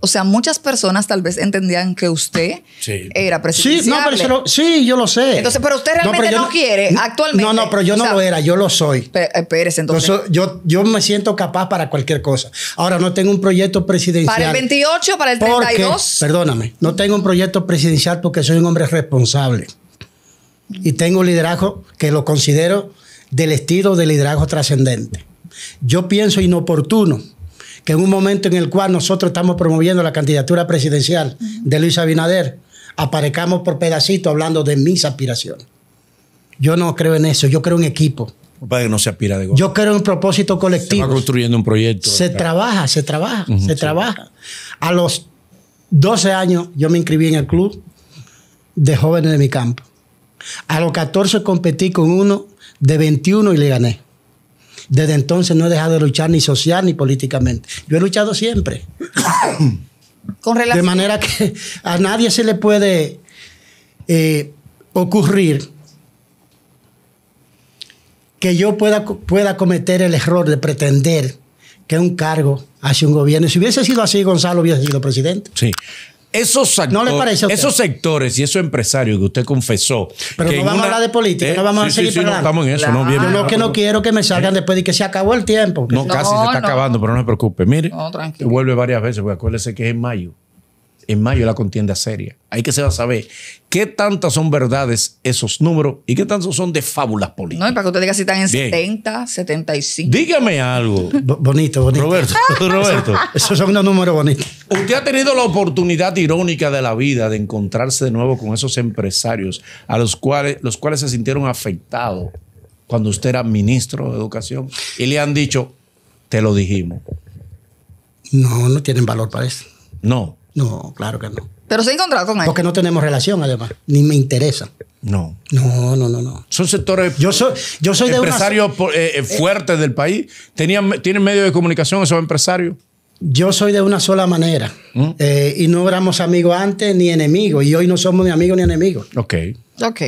O sea, muchas personas tal vez entendían que usted era presidente Sí, sí, yo lo sé. Entonces, pero usted realmente no, quiere actualmente. No, no, pero yo no lo era, yo lo soy. Eh, espérese entonces. Yo, yo, me siento capaz para cualquier cosa. Ahora, no tengo un proyecto presidencial. ¿Para el 28, para el 32? perdóname, no tengo un proyecto presidencial porque soy un hombre responsable. Y tengo un liderazgo que lo considero del estilo de liderazgo trascendente. Yo pienso inoportuno que en un momento en el cual nosotros estamos promoviendo la candidatura presidencial de Luis Abinader, aparezcamos por pedacito hablando de mis aspiraciones. Yo no creo en eso, yo creo en equipo. Para que no se de Yo creo en propósito colectivo. Se construyendo un proyecto. Se trabaja, se trabaja, se trabaja. A los 12 años yo me inscribí en el club de jóvenes de mi campo. A los 14 competí con uno de 21 y le gané. Desde entonces no he dejado de luchar ni social ni políticamente. Yo he luchado siempre. *coughs* De manera que a nadie se le puede eh, ocurrir que yo pueda, pueda cometer el error de pretender que un cargo hace un gobierno. Si hubiese sido así, Gonzalo hubiese sido presidente. Sí esos, esos sectores y esos empresarios que usted confesó. Pero ¿Eh? no vamos a hablar de política, no vamos a seguir sí, sí, no estamos en eso, no lo que no quiero que me ¿Eh? salgan después de que se acabó el tiempo. No, casi se está acabando, pero no se preocupe. Mire, vuelve varias veces, porque acuérdese que es en mayo en mayo la contienda seria. hay que se va a saber qué tantas son verdades esos números y qué tantos son de fábulas políticas. No, para que usted diga si están en 70, 75. Dígame algo. bonito, bonito. Roberto, *laughs* Roberto. Esos son unos números bonitos. Usted ha tenido la oportunidad irónica de la vida de encontrarse de nuevo con esos empresarios a los cuales, los cuales se sintieron afectados cuando usted era ministro de Educación y le han dicho, te lo dijimos. No, no tienen valor para eso. No. No, claro que no. Pero se ha encontrado con él. Porque no tenemos relación, además. Ni me interesa. No. No, no, no, no. Son sectores. Yo soy, yo soy empresario de eh, eh, fuerte del país. tienen medios de comunicación esos empresarios. Yo soy de una sola manera. ¿Mm? Eh, y no éramos amigos antes ni enemigos. Y hoy no somos ni amigos ni enemigos. Ok. Ok.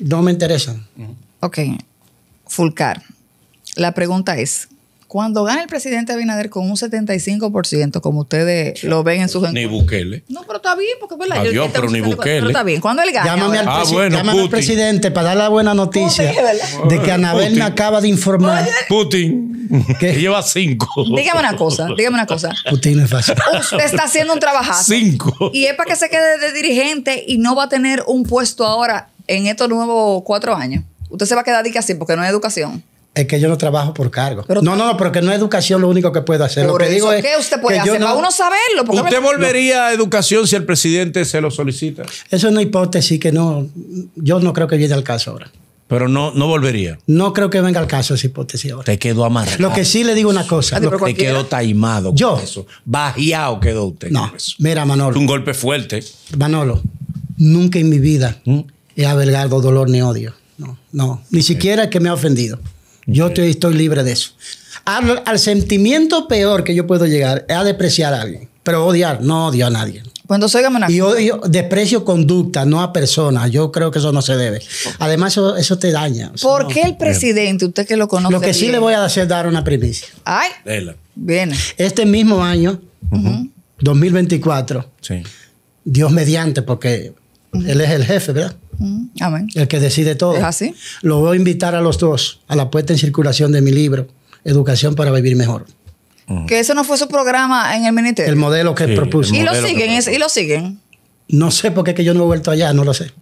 No me interesan. ¿Mm? Ok. Fulcar, la pregunta es: cuando gana el presidente Abinader con un 75%, como ustedes lo ven en sus Ni Bukele. No, pero está bien, porque ¿verdad? yo pero ni Bukele. Pero está bien, cuando él gana. Llámame, al, ah, al, presidente para dar la buena noticia de que Anabel me acaba de informar. Putin, *laughs* que lleva cinco. Dígame una cosa, dígame una cosa. Putin es fácil. Usted está haciendo un trabajazo. Cinco. Y es para que se quede de dirigente y no va a tener un puesto ahora en estos nuevos cuatro años. Usted se va a quedar así porque no hay educación es que yo no trabajo por cargo. no, no, porque no es educación lo único que puedo hacer. Lo que digo es ¿Qué usted puede que hacer? uno saberlo. ¿Usted volvería a educación si el presidente se lo solicita? Eso es una hipótesis que no, yo no creo que llegue al caso ahora. Pero no, no volvería. No creo que venga al caso esa hipótesis ahora. Te quedó amarrado. Lo que sí le digo una cosa. te quedó taimado con yo, eso. Bajeado quedó usted. No, mira, Manolo. Un golpe fuerte. Manolo, nunca en mi vida ¿Mm? he avergado dolor ni odio. No, no. Ni siquiera el que me ha ofendido. Yo estoy, libre de eso. Al, sentimiento peor que yo puedo llegar es a despreciar a alguien. Pero odiar, no odio a nadie. Cuando soy una Y odio, desprecio conducta, no a personas. Yo creo que eso no se debe. Además, eso, te daña. ¿Por qué el presidente, usted que lo conoce? Lo que sí le voy a hacer dar una primicia. Ay. Bien. Este mismo año, 2024, sí. Dios mediante, porque él es el jefe, ¿verdad? Mm. El que decide todo. así? Lo voy a invitar a los dos a la puesta en circulación de mi libro, Educación para Vivir Mejor. Mm. Que ese no fue su programa en el ministerio. El modelo que propuso. y lo siguen, y lo siguen. No sé por qué que yo no he vuelto allá, no lo sé.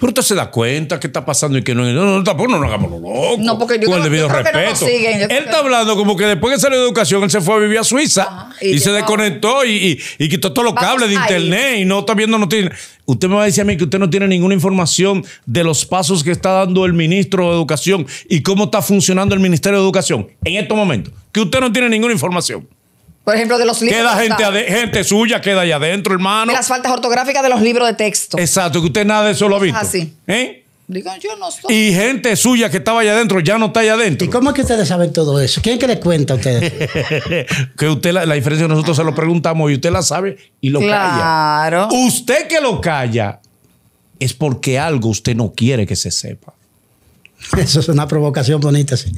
Pero usted se da cuenta qué está pasando y que no. No, no tampoco no nos hagamos lo locos. No, porque yo, con el debido respeto. no él está hablando como que después que salió de educación, él se fue a vivir a Suiza y, se desconectó y, y, quitó todos los cables de internet y no está viendo noticias. Usted me va a decir a mí que usted no tiene ninguna información de los pasos que está dando el ministro de Educación y cómo está funcionando el Ministerio de Educación en estos momentos. Que usted no tiene ninguna información. Por ejemplo, de los libros. Queda gente, gente suya, queda allá adentro, hermano. las faltas ortográficas de los libros de texto. Exacto, que usted nada de eso lo ha visto. así. ¿Eh? Digan, yo no Y gente suya que estaba allá adentro ya no está allá adentro. ¿Y cómo es que ustedes saben todo eso? ¿Quién que le cuenta a ustedes? *laughs* que usted la, la diferencia nosotros se lo preguntamos y usted la sabe y lo calla. Claro. Usted que lo calla es porque algo usted no quiere que se sepa. *laughs* Eso es una provocación bonita, sí.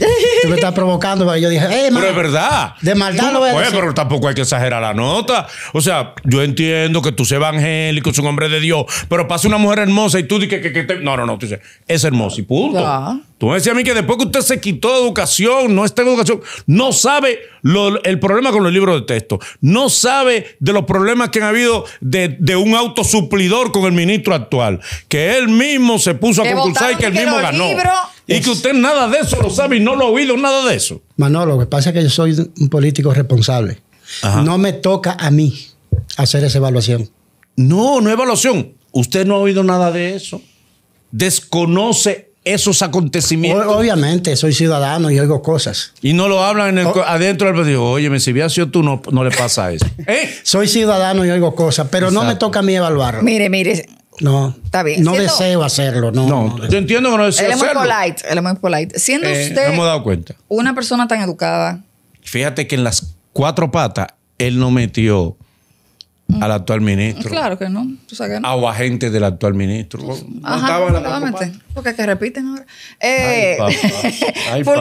Tú me estás provocando, pero yo dije, ¡eh, Pero es verdad. De maldad no voy a pero tampoco hay que exagerar la nota. O sea, yo entiendo que tú seas evangélico, es un hombre de Dios, pero pasa una mujer hermosa y tú dices que, No, no, no. Tú dices, es hermosa y punto. Tú me decías a mí que después que usted se quitó de educación, no está en educación, no sabe el problema con los libros de texto, no sabe de los problemas que han habido de, de un autosuplidor con el ministro actual, que él mismo se puso a concursar y que él mismo ganó. Y que usted nada de eso lo sabe y no lo ha oído nada de eso. Manolo, lo que pasa es que yo soy un político responsable. No me toca a mí hacer esa evaluación. No, no evaluación. Usted no ha oído nada de eso. Desconoce esos acontecimientos. Obviamente, soy ciudadano y oigo cosas. Y no lo hablan adentro del partido. Oye, si hubiera sido tú, no, le pasa eso. *laughs* Soy ciudadano y oigo cosas, pero no me toca a mí evaluarlo. Mire, mire, no. Está bien. No deseo hacerlo, no. No, te entiendo que no deseo hacerlo. Él es muy polite, él es muy polite. Siendo eh, usted hemos dado cuenta. una persona tan educada. Fíjate que en las cuatro patas, él no metió al actual ministro. Claro que no. Tú A o del actual ministro. No, estaba en la Porque que repiten ahora. Eh, por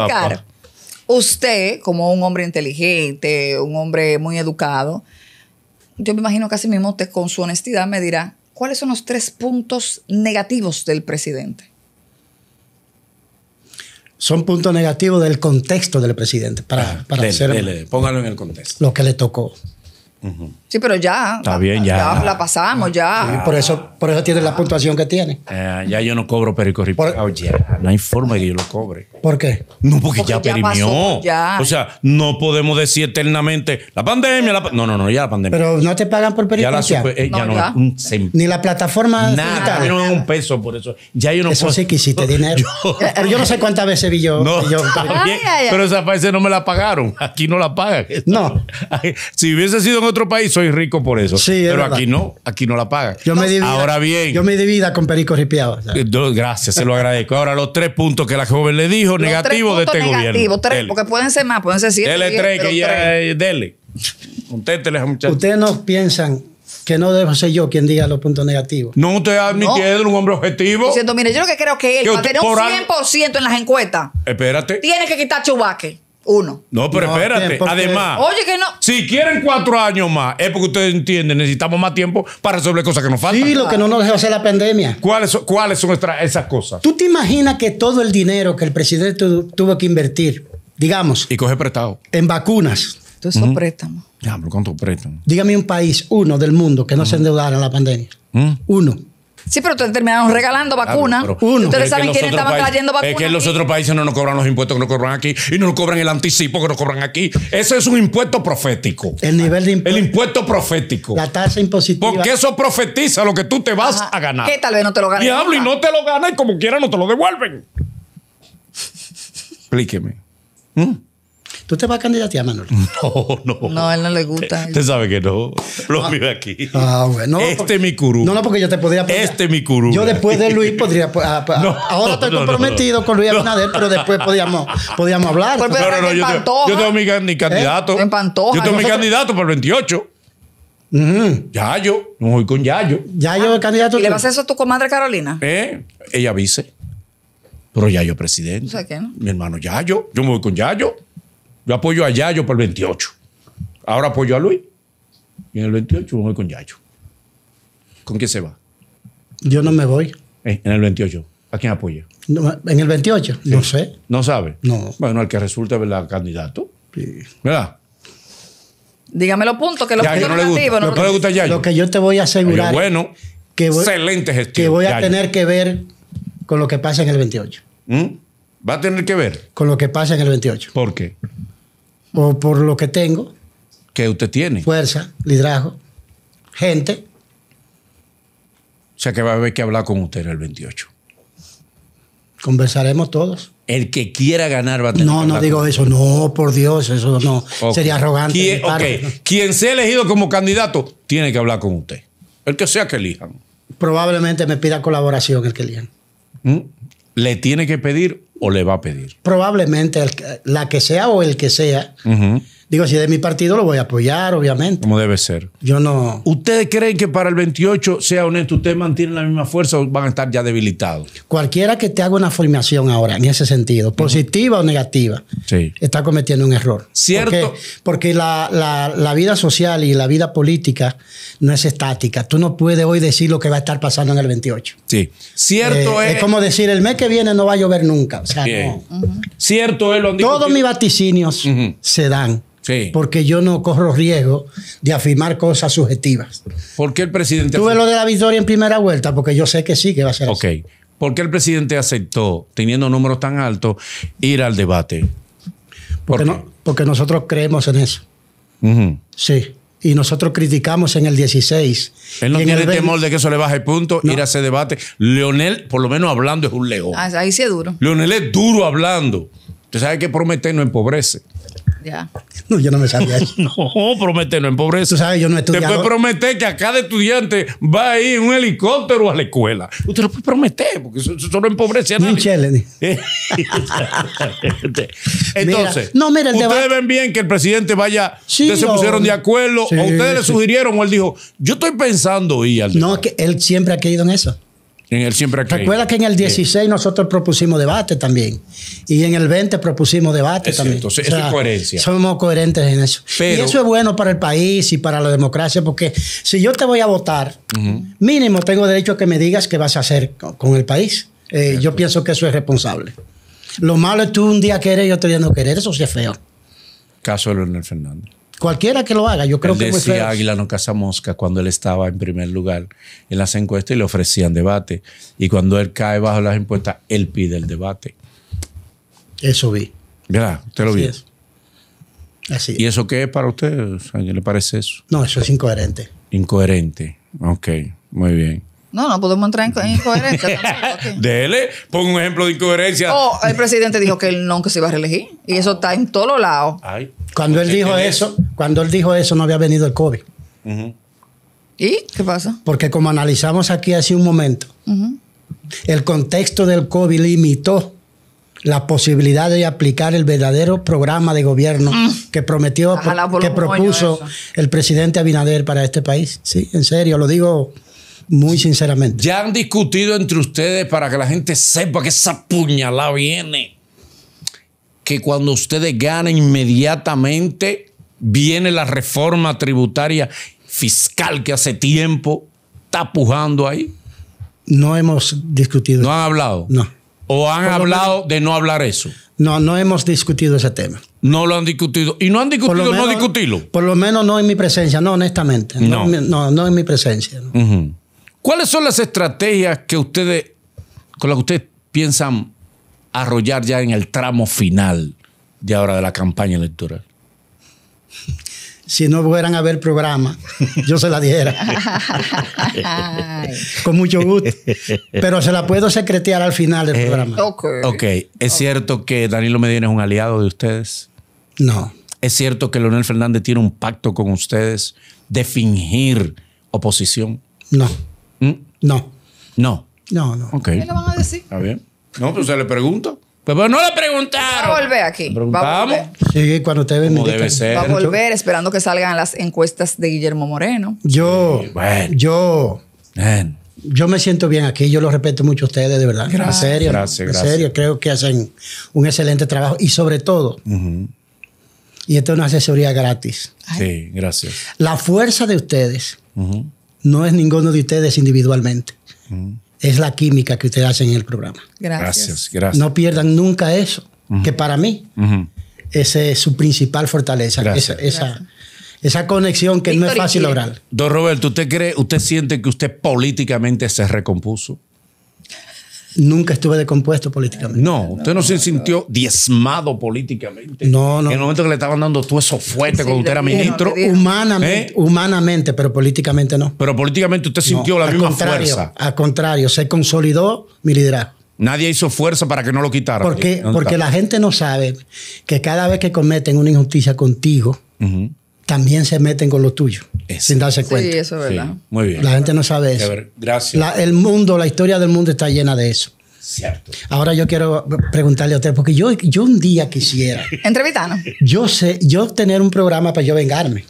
*laughs* usted, como un hombre inteligente, un hombre muy educado, yo me imagino que así mismo usted con su honestidad me dirá, ¿cuáles son los tres puntos negativos del presidente? Son puntos negativos del contexto del presidente, para, póngalo en el contexto. Lo que le tocó. Sí, pero ya. Está bien, ya. Ya la pasamos, ya. por eso, por eso tiene la puntuación que tiene. Eh, ya yo no cobro pericurri. Oh, No hay forma de que yo lo cobre. ¿Por qué? No, porque, ya, perimió. O sea, no podemos decir eternamente la pandemia. La no, no, no, ya la pandemia. Pero no te pagan por pericurri. Eh, ya no, no, ni la plataforma. Nada, no no un peso por eso. Ya yo no Eso sí que hiciste *laughs* dinero. Yo, pero yo no sé cuántas veces vi yo. No, *laughs* pero, pero esas veces no me la pagaron. Aquí no la pagan. No. *laughs* Si hubiese sido otro país soy rico por eso. pero aquí no, aquí no la paga Yo me divida, Ahora bien. Yo me divida con Perico Ripiado. Eh, gracias, se lo agradezco. Ahora, los tres puntos que la joven le dijo, negativos de este gobierno. Tres, porque pueden ser más, pueden ser siete. Dele tres, que ya, eh, dele. Ustedes no piensan que no debo ser yo quien diga los puntos negativos. No, usted ha admitido un hombre objetivo. mire, yo lo que creo que él, que para tener un 100% en las encuestas, espérate. tiene que quitar Chubaque. Uno. No, pero espérate. Además, Oye, que no. si quieren cuatro años más, es porque ustedes entienden, necesitamos más tiempo para resolver cosas que nos faltan. Sí, lo que no nos dejó hacer la pandemia. ¿Cuáles son, cuáles son esas cosas? ¿Tú te imaginas que todo el dinero que el presidente tuvo que invertir, digamos. Y coge prestado. En vacunas. entonces esos préstamos. Ya, pero Dígame un país, uno del mundo, que no se endeudara en la pandemia. Uno. Sí, pero ustedes terminaron regalando vacunas. Ustedes saben quiénes estaban trayendo vacunas. Es que en los otros países no nos cobran los impuestos que nos cobran aquí y no nos cobran el anticipo que nos cobran aquí. Ese es un impuesto profético. El nivel de impuesto. El impuesto profético. La tasa impositiva. Porque eso profetiza lo que tú te vas a ganar. Que tal vez no te lo ganes. Diablo, y no te lo ganas y como quiera no te lo devuelven. *laughs* Explíqueme. ¿Mm? ¿Tú te vas a candidatear, Manuel? *laughs* No, no. No, a él no le gusta. Usted sabe que no. Lo ah. vive aquí. Ah, bueno. Este es mi curú. No, no, porque yo te podría Este es mi curú. Yo después de Luis podría. *laughs* ahora estoy comprometido con Luis Abinader, pero después podíamos, hablar. Pues, pero, yo, tengo, yo, mi, candidato. Yo tengo mi candidato para el 28. Mm. Yayo, no voy con Yayo. Yayo, ah, el candidato. ¿Y le vas a eso a tu comadre Carolina? ¿Eh? Ella vice. Pero Yayo presidente. O ¿qué, Mi hermano Yayo. Yo me voy con Yayo. Yo apoyo a Yayo por el 28. Ahora apoyo a Luis. Y en el 28 voy con Yayo. ¿Con quién se va? Yo no me voy. Eh, en el 28. ¿A quién apoya? en el 28, no sé. ¿No sabe? No. Bueno, al que resulta, la Candidato. ¿Verdad? Dígame los puntos que los que no, Lo que yo te voy a asegurar. bueno, que voy, excelente gestión. Que voy a tener que ver con lo que pasa en el 28. ¿Mm? ¿Va a tener que ver? Con lo que pasa en el 28. ¿Por qué? o por lo que tengo. ¿Qué usted tiene? Fuerza, liderazgo, gente. O sea que va a haber que hablar con usted el 28. Conversaremos todos. El que quiera ganar va a tener No, que no digo eso, no, por Dios, eso no. Sería arrogante. ¿Quién, Quien sea elegido como candidato tiene que hablar con usted. El que sea que elijan. Probablemente me pida colaboración el que elijan. ¿Mm? Le tiene que pedir o le va a pedir. Probablemente la que sea o el que sea. Digo, si es de mi partido lo voy a apoyar, obviamente. Como debe ser. Yo no. ¿Ustedes creen que para el 28, sea honesto, ustedes mantienen la misma fuerza o van a estar ya debilitados? Cualquiera que te haga una afirmación ahora, en ese sentido, positiva o negativa, está cometiendo un error. Cierto. Porque, la, vida social y la vida política no es estática. Tú no puedes hoy decir lo que va a estar pasando en el 28. Sí. Cierto eh, es. Es como decir, el mes que viene no va a llover nunca. O sea, no. Cierto es lo Todos mis vaticinios se dan. Porque yo no corro riesgo de afirmar cosas subjetivas. ¿Por el presidente... Tuve lo de la victoria en primera vuelta, porque yo sé que sí, que va a ser así. ¿Por qué el presidente aceptó, teniendo números tan altos, ir al debate? porque, porque nosotros creemos en eso. Sí. Y nosotros criticamos en el 16. Él no tiene temor de que eso le baje el punto, ir a ese debate. Leonel, por lo menos hablando, es un león. Ah, ahí sí es duro. Leonel es duro hablando. tú sabes que prometer no empobrece. Ya. No, yo no me sabía *laughs* no, promete no empobrece. Tú sabes, yo no Te puede prometer que a cada estudiante va a ir un helicóptero a la escuela. Usted lo puede prometer, porque eso, no empobrece a nadie. *laughs* Entonces, no, ustedes ven bien que el presidente vaya, ustedes se pusieron de acuerdo, o ustedes le sugirieron, o él dijo, yo estoy pensando ir al No, que él siempre ha creído en eso. En el siempre aquí. Recuerda que en el 16 nosotros propusimos debate también. Y en el 20 propusimos debate también. Entonces, es coherencia. Somos coherentes en eso. y eso es bueno para el país y para la democracia, porque si yo te voy a votar, mínimo tengo derecho a que me digas qué vas a hacer con el país. Eh, yo pienso que eso es responsable. Lo malo es tú un día querer y otro día no querer. Eso sí es feo. Caso de Leonel Fernández. Cualquiera que lo haga, yo creo que pues, decía eh, Águila no caza mosca cuando él estaba en primer lugar en las encuestas y le ofrecían debate. Y cuando él cae bajo las encuestas, él pide el debate. Eso vi. ¿Verdad? Usted lo Así Así ¿Y eso qué es para usted? ¿A le parece eso? No, eso es incoherente. Incoherente. Ok, muy bien. No, no podemos entrar en incoherencia. *laughs* Dele, pon un ejemplo de incoherencia. O oh, el presidente dijo que él nunca se iba a reelegir. Y eso está en todos lados. cuando él dijo eso, cuando él dijo eso, no había venido el COVID. ¿Y qué pasa? Porque como analizamos aquí hace un momento, el contexto del COVID limitó la posibilidad de aplicar el verdadero programa de gobierno mm. que prometió, que propuso el presidente Abinader para este país. Sí, en serio, lo digo muy sinceramente. Ya han discutido entre ustedes para que la gente sepa que esa puñalada viene. Que cuando ustedes ganen inmediatamente viene la reforma tributaria fiscal que hace tiempo está pujando ahí. No hemos discutido. ¿No han hablado? No. ¿O han hablado de no hablar eso? No, no hemos discutido ese tema. No lo han discutido. ¿Y no han discutido no discutirlo? Por lo menos no en mi presencia, no, honestamente. No, no, en mi presencia. No. ¿Cuáles son las estrategias que ustedes, con las que ustedes piensan arrollar ya en el tramo final de ahora de la campaña electoral? si no fueran a ver programa, yo se la diera. *laughs* Con mucho gusto. Pero se la puedo secretear al final del eh, programa. ok. ¿Es cierto que Danilo Medina es un aliado de ustedes? No. ¿Es cierto que Leonel Fernández tiene un pacto con ustedes de fingir oposición? No. No. No. No, no. ¿Qué le van a decir? Está bien. No, pues se le pregunta. Pues, pero pues, no le preguntaron. Va a volver aquí. Vamos. Sí, cuando te ven Va a volver esperando que salgan las encuestas de Guillermo Moreno. Yo, bueno. yo, yo me siento bien aquí. Yo lo respeto mucho a ustedes, de verdad. Gracias. En serio, gracias, en serio, creo que hacen un excelente trabajo y sobre todo. Y esto es una asesoría gratis. Sí, gracias. La fuerza de ustedes no es ninguno de ustedes individualmente. Mm. Es la química que ustedes hacen en el programa. Gracias. gracias, No pierdan nunca eso, que para mí es su principal fortaleza, esa, esa, conexión que no es fácil lograr. Don Roberto, ¿usted cree, usted siente que usted políticamente se recompuso? nunca estuve decompuesto políticamente. No, usted no, se sintió diezmado políticamente. No, no. En el momento que le estaban dando todo eso fuerte cuando usted era ministro. Humanamente, ¿Eh? humanamente, pero políticamente no. Pero políticamente usted sintió la misma fuerza. Al contrario, se consolidó mi liderazgo. Nadie hizo fuerza para que no lo quitaran. porque, porque la gente no sabe que cada vez que cometen una injusticia contigo, también se meten con lo tuyo, sin darse cuenta. Sí, eso es verdad. muy bien. La gente no sabe eso. gracias. el mundo, la historia del mundo está llena de eso. Cierto. Ahora yo quiero preguntarle a usted, porque yo, yo un día quisiera. Entrevistano. Yo sé, yo tener un programa para yo vengarme.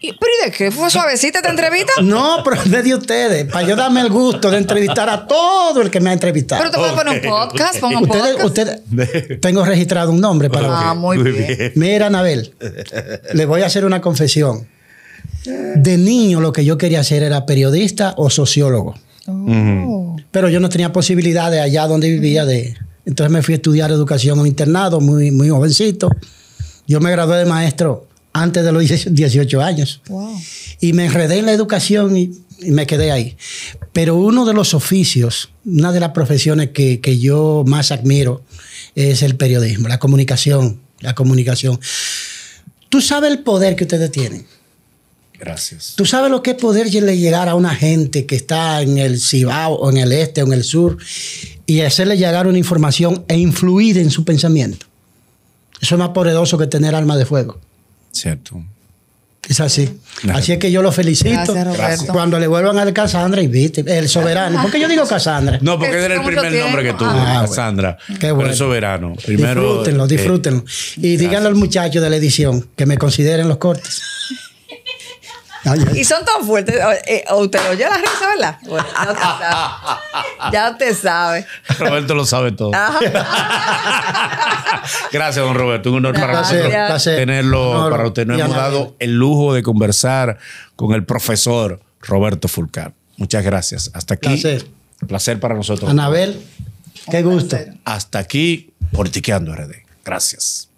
¿Y, ¿Pero y de qué? ¿Fue suavecita esta entrevista? No, pero es de ustedes. Para yo darme el gusto de entrevistar a todo el que me ha entrevistado. Pero te puedes poner un podcast, un podcast. tengo registrado un nombre para. Ah, muy, bien. Mira, Anabel, le voy a hacer una confesión. De niño lo que yo quería hacer era periodista o sociólogo. Oh. Pero yo no tenía posibilidad de allá donde vivía de... Entonces me fui a estudiar educación en internado muy, muy jovencito. Yo me gradué de maestro antes de los 18 años. Y me enredé en la educación y, me quedé ahí. Pero uno de los oficios, una de las profesiones que, que yo más admiro es el periodismo, la comunicación, la comunicación. Tú sabes el poder que ustedes tienen. Gracias. Tú sabes lo que es poder llegar a una gente que está en el Cibao o en el este o en el sur y hacerle llegar una información e influir en su pensamiento. Eso es más poderoso que tener armas de fuego. Cierto. Es así. Así es que yo lo felicito. Cuando le vuelvan al Casandra, viste El soberano. ¿Por qué yo digo Casandra? No, porque era el primer nombre que tuvo, Casandra. el soberano. disfrútenlo, eh, disfrútenlo. y díganle al muchacho de la edición que me consideren los cortes. Y son tan fuertes. O, eh, o te oye la risa, ¿verdad? ya te sabe. Roberto lo sabe todo. *laughs* Gracias, don Roberto. Un honor para nosotros tenerlo para usted. Nos hemos dado el lujo de conversar con el profesor Roberto Fulcar. Muchas gracias. Hasta aquí. Placer. Placer para nosotros. Anabel, qué gusto. Hasta aquí, Portiqueando RD. Gracias.